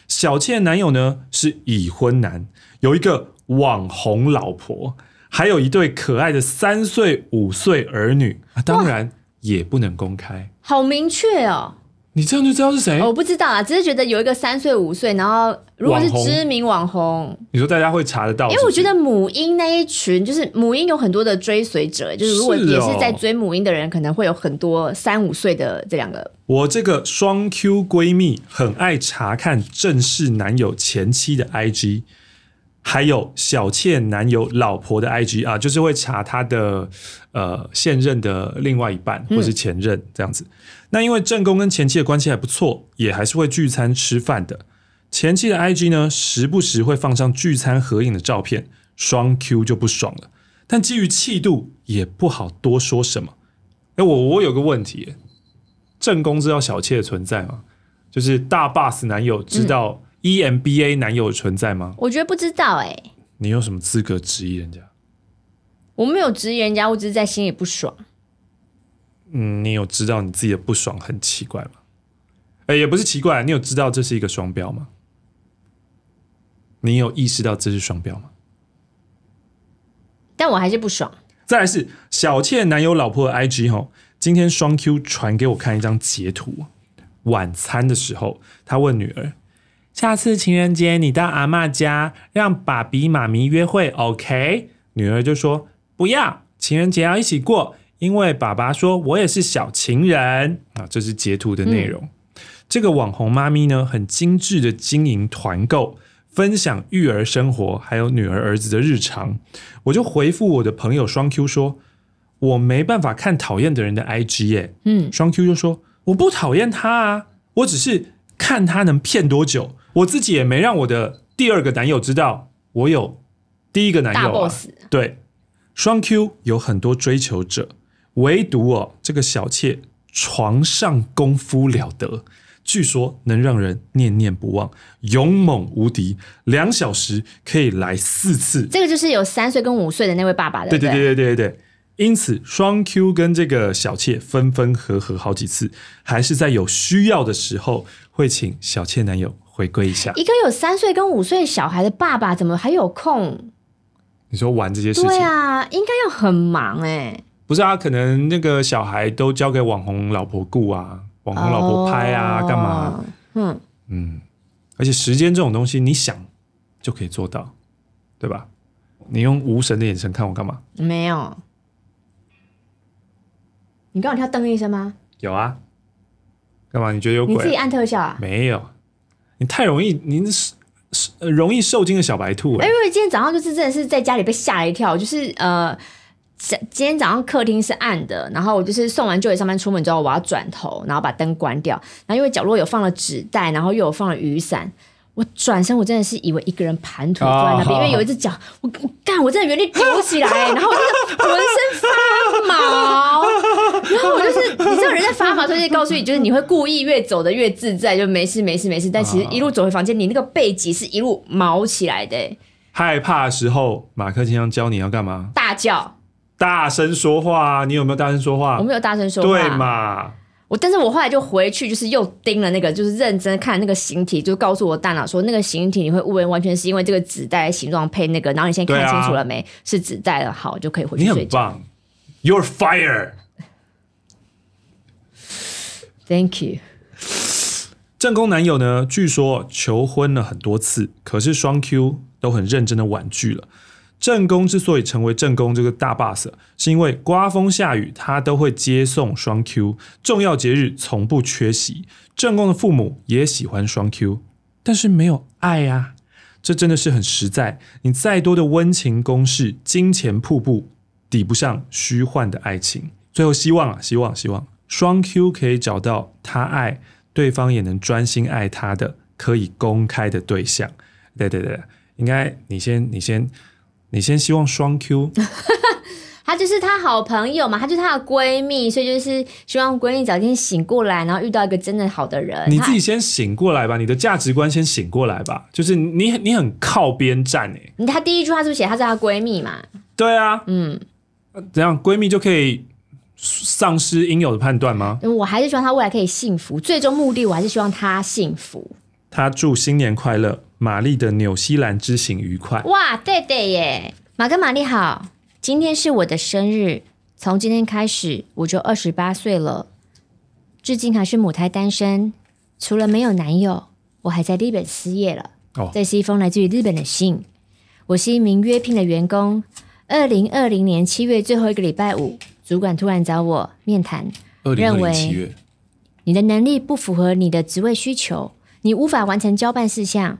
小倩男友呢是已婚男，有一个网红老婆，还有一对可爱的三岁五岁儿女，当然也不能公开。好明确哦。你这样就知道是谁？我不知道啊，只是觉得有一个三岁五岁，然后如果是知名网红，你说大家会查得到？因为我觉得母婴那一群，就是母婴有很多的追随者，就是如果也是在追母婴的人，可能会有很多三五岁的这两个。我这个双 Q 闺蜜很爱查看正式男友前妻的 IG，还有小妾男友老婆的 IG 啊，就是会查他的呃现任的另外一半或是前任这样子。那因为正宫跟前妻的关系还不错，也还是会聚餐吃饭的。前妻的 IG 呢，时不时会放上聚餐合影的照片，双 Q 就不爽了。但基于气度，也不好多说什么。哎，我我有个问题，正宫知道小妾的存在吗？就是大 boss 男友知道 EMBA 男友的存在吗？我觉得不知道哎。你有什么资格质疑人家？我没有质疑人家，我只是在心里不爽。嗯，你有知道你自己的不爽很奇怪吗？哎，也不是奇怪，你有知道这是一个双标吗？你有意识到这是双标吗？但我还是不爽。再来是小倩男友老婆的 IG 哈，今天双 Q 传给我看一张截图，晚餐的时候，他问女儿：“下次情人节你到阿妈家让爸比妈咪约会，OK？” 女儿就说：“不要，情人节要一起过。”因为爸爸说：“我也是小情人啊。”这是截图的内容。这个网红妈咪呢，很精致的经营团购，分享育儿生活，还有女儿儿子的日常。我就回复我的朋友双 Q 说：“我没办法看讨厌的人的 IG 耶。”嗯，双 Q 就说：“我不讨厌他啊，我只是看他能骗多久。我自己也没让我的第二个男友知道我有第一个男友啊。”对，双 Q 有很多追求者。唯独哦，这个小妾床上功夫了得，据说能让人念念不忘，勇猛无敌，两小时可以来四次。这个就是有三岁跟五岁的那位爸爸的，对对对对对对对。因此，双 Q 跟这个小妾分分合合好几次，还是在有需要的时候会请小妾男友回归一下。一个有三岁跟五岁小孩的爸爸，怎么还有空？你说玩这些事情？对啊，应该要很忙哎。不是啊，可能那个小孩都交给网红老婆顾啊，网红老婆拍啊，干嘛？嗯嗯，而且时间这种东西，你想就可以做到，对吧？你用无神的眼神看我干嘛？没有，你刚刚跳噔一声吗？有啊，干嘛？你觉得有鬼？自己按特效啊？没有，你太容易，你是容易受惊的小白兔。哎，因为今天早上就是真的是在家里被吓了一跳，就是呃。今天早上客厅是暗的，然后我就是送完就爷上班出门之后，我要转头，然后把灯关掉。然后因为角落有放了纸袋，然后又有放了雨伞，我转身，我真的是以为一个人盘腿坐在那边，因为有一只脚，我我干，我真的原地抖起来，然后我真的浑身发毛。然后我就是，你知道人在发毛，所以告诉你，就是你会故意越走的越自在，就没事没事没事。但其实一路走回房间，你那个背脊是一路毛起来的。害怕的时候，马克经常教你要干嘛？大叫。大声说话，你有没有大声说话？我没有大声说话，对嘛？我，但是我后来就回去，就是又盯了那个，就是认真看那个形体，就告诉我大脑说，那个形体你会误认，完全是因为这个纸袋形状配那个。然后你先看清楚了没？是纸袋了，好，就可以回去。你很棒，You're fire，Thank you。正宫男友呢？据说求婚了很多次，可是双 Q 都很认真的婉拒了。正宫之所以成为正宫这个大 boss，是因为刮风下雨他都会接送双 Q，重要节日从不缺席。正宫的父母也喜欢双 Q，但是没有爱啊，这真的是很实在。你再多的温情攻势、金钱瀑布，抵不上虚幻的爱情。最后希望啊，希望希望双 Q 可以找到他爱对方，也能专心爱他的可以公开的对象。对对对，应该你先，你先。你先希望双 Q，她 <laughs> 就是她好朋友嘛，她就是她的闺蜜，所以就是希望闺蜜早一点醒过来，然后遇到一个真的好的人。你自己先醒过来吧，你的价值观先醒过来吧，就是你你很靠边站哎。你她第一句话是不是写她是她闺蜜嘛？对啊，嗯，怎样闺蜜就可以丧失应有的判断吗？我还是希望她未来可以幸福，最终目的我还是希望她幸福。他祝新年快乐，玛丽的纽西兰之行愉快。哇，对对耶，马哥玛丽好。今天是我的生日，从今天开始我就二十八岁了，至今还是母胎单身，除了没有男友，我还在日本失业了。哦，这是一封来自于日本的信。我是一名约聘的员工，二零二零年七月最后一个礼拜五，主管突然找我面谈，认为你的能力不符合你的职位需求。你无法完成交办事项，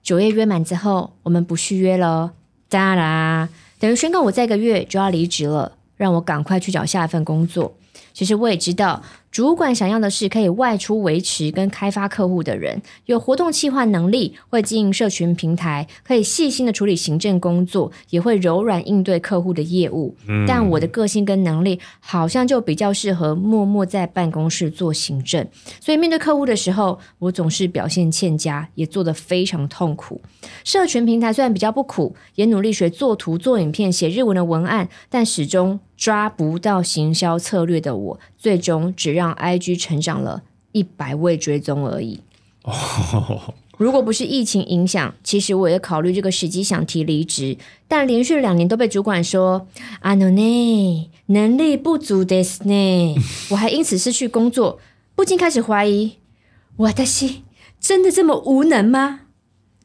九月约满之后，我们不续约了，当啦，等于宣告我这个月就要离职了，让我赶快去找下一份工作。其实我也知道，主管想要的是可以外出维持跟开发客户的人，有活动企划能力，会经营社群平台，可以细心的处理行政工作，也会柔软应对客户的业务。但我的个性跟能力，好像就比较适合默默在办公室做行政，所以面对客户的时候，我总是表现欠佳，也做得非常痛苦。社群平台虽然比较不苦，也努力学做图、做影片、写日文的文案，但始终。抓不到行销策略的我，最终只让 IG 成长了一百位追踪而已。如果不是疫情影响，其实我也考虑这个时机想提离职，但连续两年都被主管说啊，no 奈能力不足的 s 奈，<laughs> 我还因此失去工作，不禁开始怀疑我的心真的这么无能吗？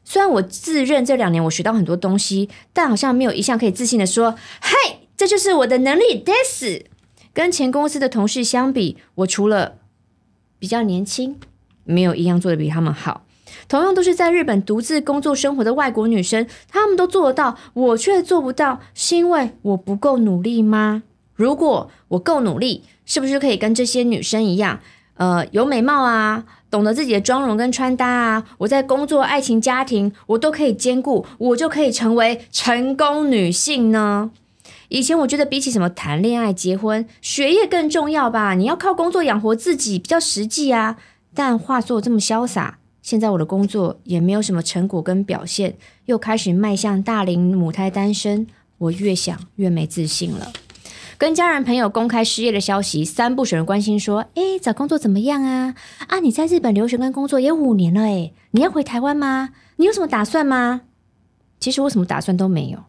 虽然我自认这两年我学到很多东西，但好像没有一项可以自信的说，嗨。这就是我的能力。des，跟前公司的同事相比，我除了比较年轻，没有一样做的比他们好。同样都是在日本独自工作生活的外国女生，她们都做得到，我却做不到，是因为我不够努力吗？如果我够努力，是不是可以跟这些女生一样，呃，有美貌啊，懂得自己的妆容跟穿搭啊？我在工作、爱情、家庭，我都可以兼顾，我就可以成为成功女性呢？以前我觉得比起什么谈恋爱、结婚，学业更重要吧？你要靠工作养活自己，比较实际啊。但话说这么潇洒，现在我的工作也没有什么成果跟表现，又开始迈向大龄母胎单身，我越想越没自信了。跟家人朋友公开失业的消息，三不选人关心说：“哎，找工作怎么样啊？啊，你在日本留学跟工作也五年了，哎，你要回台湾吗？你有什么打算吗？”其实我什么打算都没有。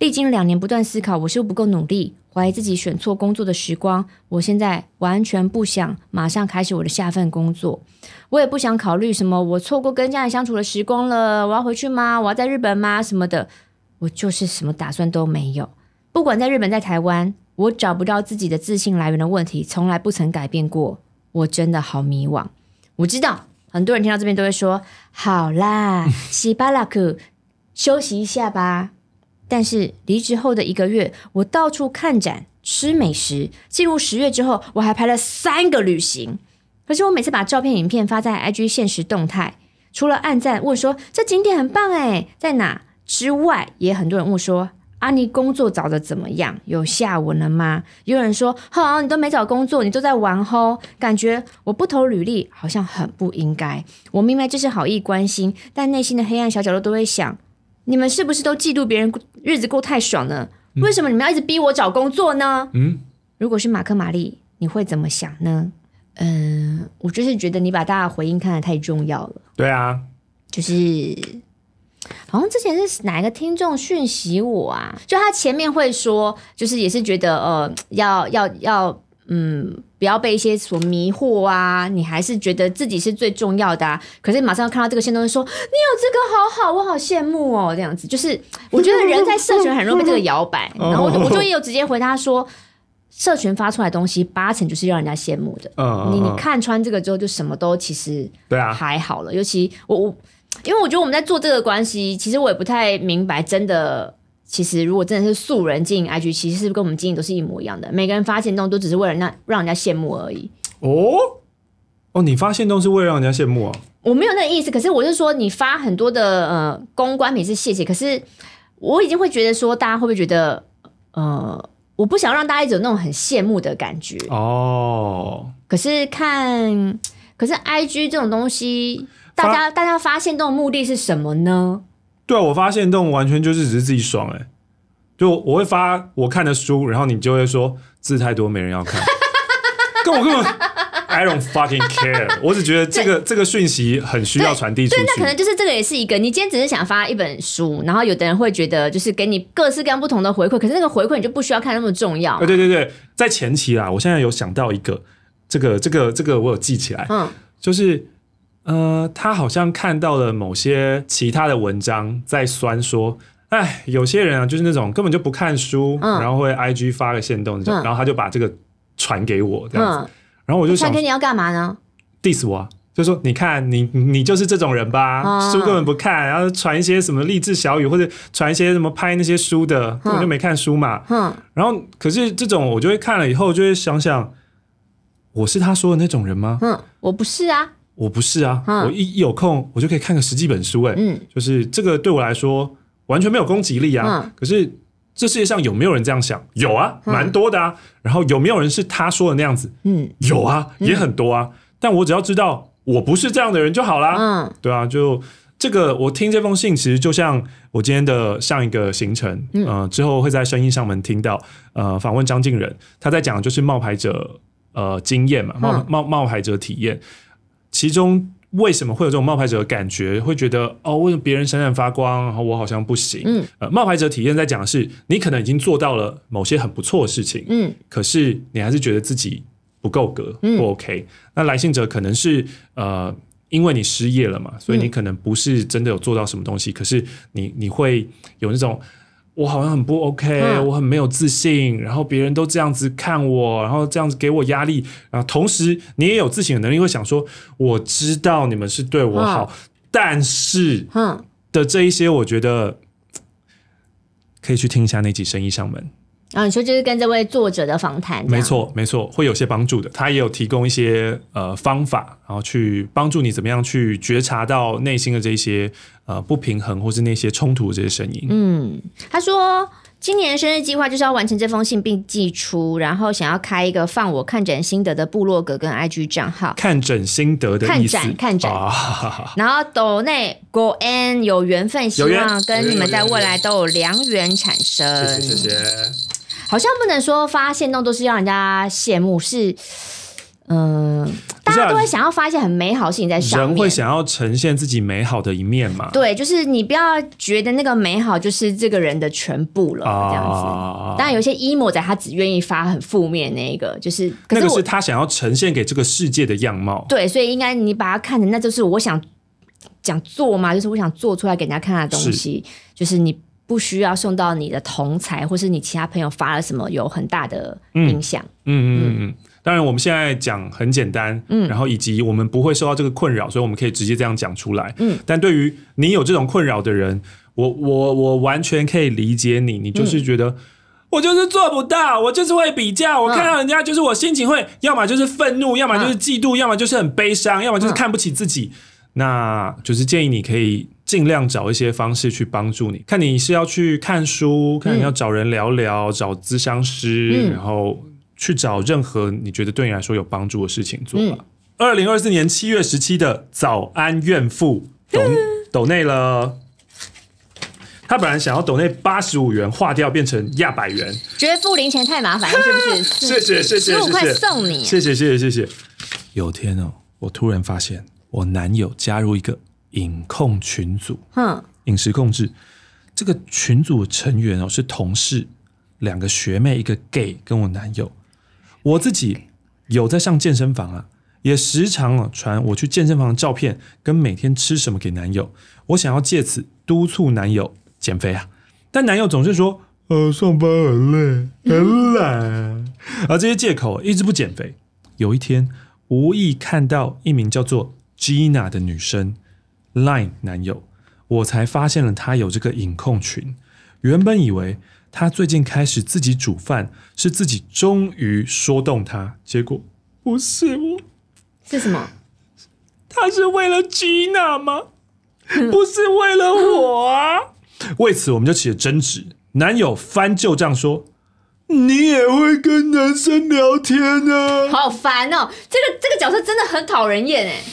历经两年不断思考，我是不不够努力，怀疑自己选错工作的时光。我现在完全不想马上开始我的下份工作，我也不想考虑什么我错过跟家人相处的时光了。我要回去吗？我要在日本吗？什么的，我就是什么打算都没有。不管在日本，在台湾，我找不到自己的自信来源的问题，从来不曾改变过。我真的好迷惘。我知道很多人听到这边都会说：“好啦，西 <laughs> 巴拉克，休息一下吧。”但是离职后的一个月，我到处看展、吃美食。进入十月之后，我还拍了三个旅行。可是我每次把照片、影片发在 IG 现实动态，除了暗赞问说这景点很棒哎，在哪之外，也很多人问说阿妮工作找的怎么样？有下文了吗？有人说：哦，你都没找工作，你都在玩吼，感觉我不投履历好像很不应该。我明白这是好意关心，但内心的黑暗小角落都会想。你们是不是都嫉妒别人日子过太爽呢？为什么你们要一直逼我找工作呢？嗯，如果是马克玛丽，你会怎么想呢？嗯，我就是觉得你把大家回应看得太重要了。对啊，就是好像之前是哪一个听众讯息我啊？就他前面会说，就是也是觉得呃，要要要。嗯，不要被一些所迷惑啊！你还是觉得自己是最重要的，啊。可是马上要看到这个线都会说你有这个好好，我好羡慕哦。这样子就是，我觉得人在社群很容易被这个摇摆。然后我就我就有直接回答说，社群发出来东西八成就是让人家羡慕的。嗯，你你看穿这个之后，就什么都其实对啊，还好了。尤其我我，因为我觉得我们在做这个关系，其实我也不太明白真的。其实，如果真的是素人经营 IG，其实是跟我们经营都是一模一样的。每个人发现动都只是为了让让人家羡慕而已。哦，哦，你发现动是为了让人家羡慕啊？我没有那意思，可是我是说，你发很多的呃公关，每次谢谢，可是我已经会觉得说，大家会不会觉得呃，我不想让大家有那种很羡慕的感觉哦。可是看，可是 IG 这种东西，大家大家发现动的目的是什么呢？对，我发现这种完全就是只是自己爽哎，就我会发我看的书，然后你就会说字太多没人要看，跟 <laughs> 我跟我，I don't fucking care，我只觉得这个这个讯息很需要传递出去。对，那可能就是这个也是一个，你今天只是想发一本书，然后有的人会觉得就是给你各式各样不同的回馈，可是那个回馈你就不需要看那么重要。对对对对，在前期啊，我现在有想到一个，这个这个这个我有记起来，嗯，就是。呃，他好像看到了某些其他的文章，在酸说，哎，有些人啊，就是那种根本就不看书，然后会 I G 发个线动，然后他就把这个传给我，这样子。然后我就想传给你要干嘛呢？diss 我，就说你看你，你就是这种人吧，书根本不看，然后传一些什么励志小语，或者传一些什么拍那些书的，根本就没看书嘛。嗯。然后，可是这种我就会看了以后，就会想想，我是他说的那种人吗？嗯，我不是啊。我不是啊，我一有空我就可以看个十几本书，哎，就是这个对我来说完全没有攻击力啊。可是这世界上有没有人这样想？有啊，蛮多的啊。然后有没有人是他说的那样子？嗯，有啊，也很多啊。但我只要知道我不是这样的人就好啦。嗯，对啊，就这个我听这封信，其实就像我今天的上一个行程，呃，之后会在声音上门听到，呃，访问张敬仁，他在讲就是冒牌者呃经验嘛，冒冒冒牌者体验。其中为什么会有这种冒牌者的感觉？会觉得哦，为什么别人闪闪发光，然后我好像不行？嗯，呃，冒牌者体验在讲的是，你可能已经做到了某些很不错的事情，嗯，可是你还是觉得自己不够格，不 OK。那来信者可能是呃，因为你失业了嘛，所以你可能不是真的有做到什么东西，可是你你会有那种。我好像很不 OK，我很没有自信，然后别人都这样子看我，然后这样子给我压力，然后同时你也有自省的能力，会想说我知道你们是对我好，但是的这一些，我觉得可以去听一下那集《生意上门》。然后你说就是跟这位作者的访谈，没错没错，会有些帮助的。他也有提供一些呃方法，然后去帮助你怎么样去觉察到内心的这些呃不平衡或是那些冲突这些声音。嗯，他说今年生日计划就是要完成这封信并寄出，然后想要开一个放我看诊心得的部落格跟 IG 账号。看诊心得的看展，看诊。然后斗内 Go N 有缘分，希望跟你们在未来都有良缘产生。谢谢谢谢。好像不能说发现都都是让人家羡慕，是，嗯，大家都会想要发一些很美好的事情在上面，人会想要呈现自己美好的一面嘛？对，就是你不要觉得那个美好就是这个人的全部了，这样子。当然，有些 emo 仔他只愿意发很负面那个，就是那个是他想要呈现给这个世界的样貌。对，所以应该你把它看成那就是我想讲做嘛，就是我想做出来给人家看的东西，就是你。不需要送到你的同才或是你其他朋友发了什么有很大的影响。嗯嗯嗯。当然，我们现在讲很简单。嗯。然后，以及我们不会受到这个困扰，所以我们可以直接这样讲出来。嗯。但对于你有这种困扰的人，我我我完全可以理解你。你就是觉得我就是做不到，我就是会比较，我看到人家就是我心情会，要么就是愤怒，要么就是嫉妒，要么就是很悲伤，要么就是看不起自己。那就是建议你可以。尽量找一些方式去帮助你，看你是要去看书，看要找人聊聊，找咨商师，然后去找任何你觉得对你来说有帮助的事情做。吧。二零二四年七月十七的早安怨妇抖 <laughs> 抖内了，他本来想要抖内八十五元，划掉变成亚百元，觉得付零钱太麻烦，是不是？<laughs> 谢谢谢谢谢谢，十五块送你，谢谢谢谢谢谢。有天哦，我突然发现我男友加入一个。影控群组，嗯，饮食控制。这个群组成员哦是同事，两个学妹，一个 gay，跟我男友。我自己有在上健身房啊，也时常啊传我去健身房的照片跟每天吃什么给男友。我想要借此督促男友减肥啊，但男友总是说：“呃，上班很累，很懒而这些借口一直不减肥。有一天无意看到一名叫做 Gina 的女生。Line 男友，我才发现了他有这个影控群。原本以为他最近开始自己煮饭，是自己终于说动他，结果不是我，是什么？他是为了吉娜吗？<laughs> 不是为了我啊！为此我们就起了争执。男友翻旧账说：“你也会跟男生聊天呢。”好烦哦！这个这个角色真的很讨人厌哎。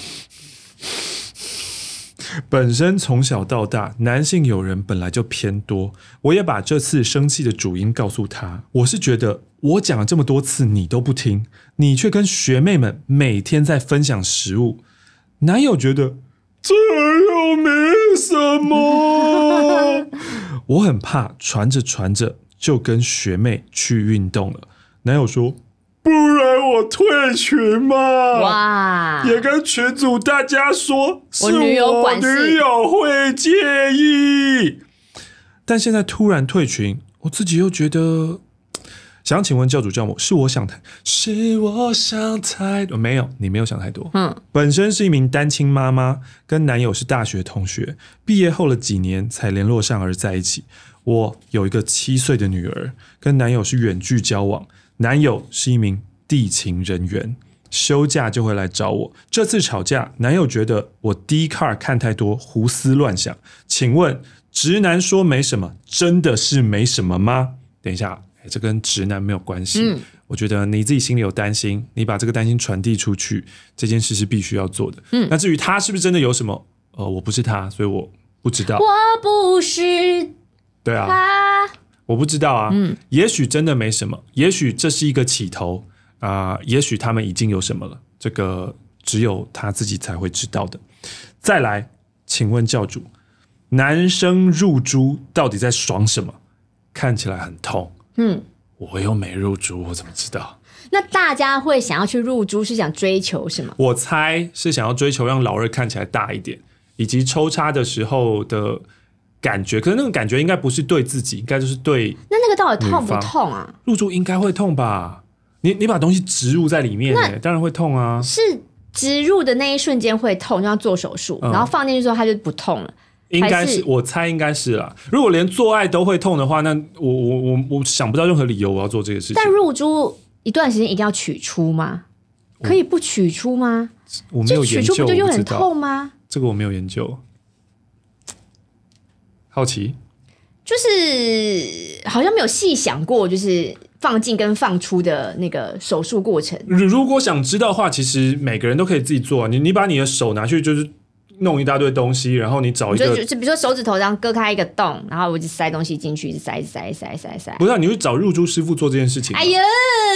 本身从小到大，男性友人本来就偏多。我也把这次生气的主因告诉他。我是觉得，我讲了这么多次，你都不听，你却跟学妹们每天在分享食物。男友觉得这又没什么。我很怕传着传着就跟学妹去运动了。男友说。不然我退群嘛？哇！也跟群主大家说，是我女友会介意。但现在突然退群，我自己又觉得想请问教主教母，是我想太是我想太多？没有，你没有想太多。嗯，本身是一名单亲妈妈，跟男友是大学同学，毕业后了几年才联络上而在一起。我有一个七岁的女儿，跟男友是远距交往。男友是一名地勤人员，休假就会来找我。这次吵架，男友觉得我 D card 看太多，胡思乱想。请问，直男说没什么，真的是没什么吗？等一下，这跟直男没有关系。嗯，我觉得你自己心里有担心，你把这个担心传递出去，这件事是必须要做的。嗯，那至于他是不是真的有什么，呃，我不是他，所以我不知道。我不是。对啊。我不知道啊，嗯，也许真的没什么，也许这是一个起头啊，也许他们已经有什么了，这个只有他自己才会知道的。再来，请问教主，男生入珠到底在爽什么？看起来很痛。嗯，我又没入珠，我怎么知道？那大家会想要去入珠，是想追求什么？我猜是想要追求让老二看起来大一点，以及抽插的时候的。感觉，可是那个感觉应该不是对自己，应该就是对。那那个到底痛不痛啊？入住应该会痛吧？你你把东西植入在里面，当然会痛啊。是植入的那一瞬间会痛，就要做手术，然后放进去之后它就不痛了。应该是我猜应该是啦。如果连做爱都会痛的话，那我我我我想不到任何理由我要做这个事情。但入住一段时间一定要取出吗？可以不取出吗？我没有取出不就很痛吗？这个我没有研究。好奇，就是好像没有细想过，就是放进跟放出的那个手术过程。如果想知道的话，其实每个人都可以自己做。你你把你的手拿去，就是。弄一大堆东西，然后你找一个，就就比如说手指头，然后割开一个洞，然后我就塞东西进去，塞塞塞塞塞。不是，你是找入珠师傅做这件事情？哎呀，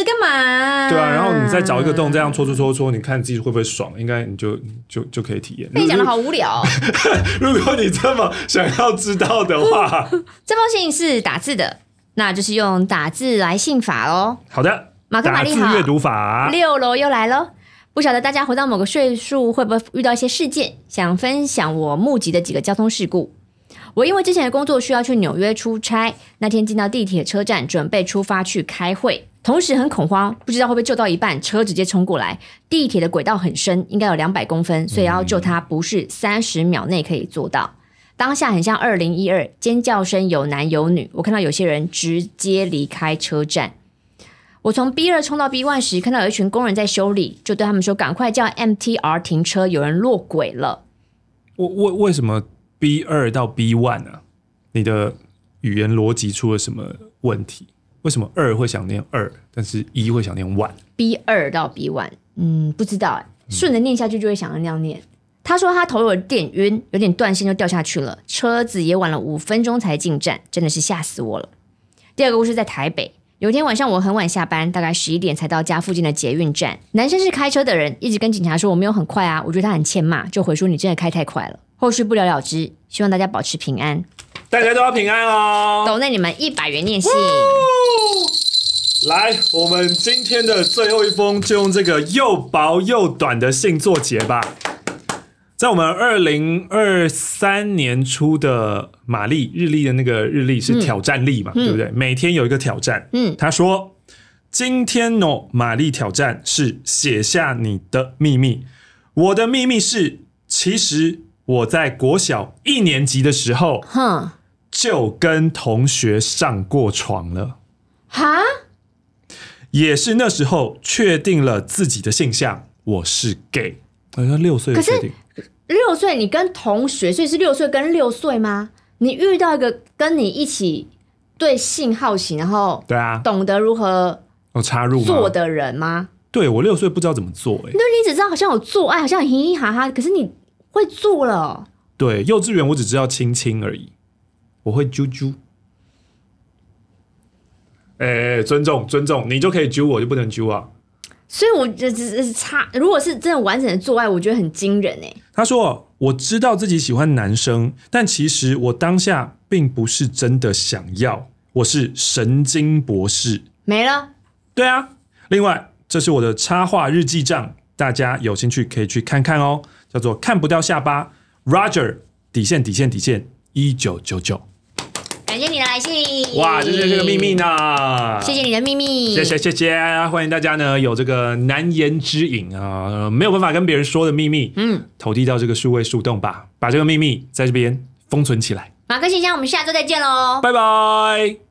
干嘛？对啊，然后你再找一个洞，这样搓搓搓搓，你看你自己会不会爽？应该你就就就可以体验。你讲的好无聊。<laughs> 如果你这么想要知道的话，<laughs> 这封信是打字的，那就是用打字来信法喽。好的，马克·玛丽，好。阅读法，六楼又来喽。不晓得大家回到某个岁数会不会遇到一些事件，想分享我目击的几个交通事故。我因为之前的工作需要去纽约出差，那天进到地铁车站准备出发去开会，同时很恐慌，不知道会不会救到一半，车直接冲过来。地铁的轨道很深，应该有两百公分，所以要救他不是三十秒内可以做到。当下很像二零一二，尖叫声有男有女，我看到有些人直接离开车站。我从 B 二冲到 B one 时，看到有一群工人在修理，就对他们说：“赶快叫 M T R 停车，有人落轨了。”为为为什么 B 二到 B one 呢？你的语言逻辑出了什么问题？为什么二会想念二，但是一会想念 one？B 二到 B one，嗯，不知道，顺着念下去就会想要那样念。他说他头有点晕，有点断线就掉下去了，车子也晚了五分钟才进站，真的是吓死我了。第二个故事在台北。有天晚上我很晚下班，大概十一点才到家附近的捷运站。男生是开车的人，一直跟警察说我没有很快啊，我觉得他很欠骂，就回说你真的开太快了。后续不了了之，希望大家保持平安，大家都要平安哦！抖在你们一百元念信。来，我们今天的最后一封就用这个又薄又短的信做结吧。在我们二零二三年初的玛丽日历的那个日历是挑战历嘛，对不对？每天有一个挑战。嗯，他说：“今天呢，玛丽挑战是写下你的秘密。我的秘密是，其实我在国小一年级的时候，哼，就跟同学上过床了。哈，也是那时候确定了自己的性向，我是 gay。好像六岁确定。”六岁，你跟同学，所以是六岁跟六岁吗？你遇到一个跟你一起对性好奇，然后对啊，懂得如何哦插入做的人吗？对我六岁不知道怎么做，哎，那你只知道好像有做，哎，好像嘻嘻哈哈，可是你会做了。对，幼稚园我只知道亲亲而已，我会啾啾。哎，尊重尊重，你就可以啾，我就不能啾啊。所以，我这只是差，如果是真的完整的做爱，我觉得很惊人哎。他说：“我知道自己喜欢男生，但其实我当下并不是真的想要。我是神经博士，没了。对啊，另外，这是我的插画日记账，大家有兴趣可以去看看哦，叫做看不掉下巴，Roger 底线底线底线，一九九九。”谢你的来信，哇，这是这个秘密呢。谢谢你的秘密，谢谢谢谢，欢迎大家呢有这个难言之隐啊，没有办法跟别人说的秘密，嗯，投递到这个数位树洞吧，把这个秘密在这边封存起来。马克信箱，我们下周再见喽，拜拜。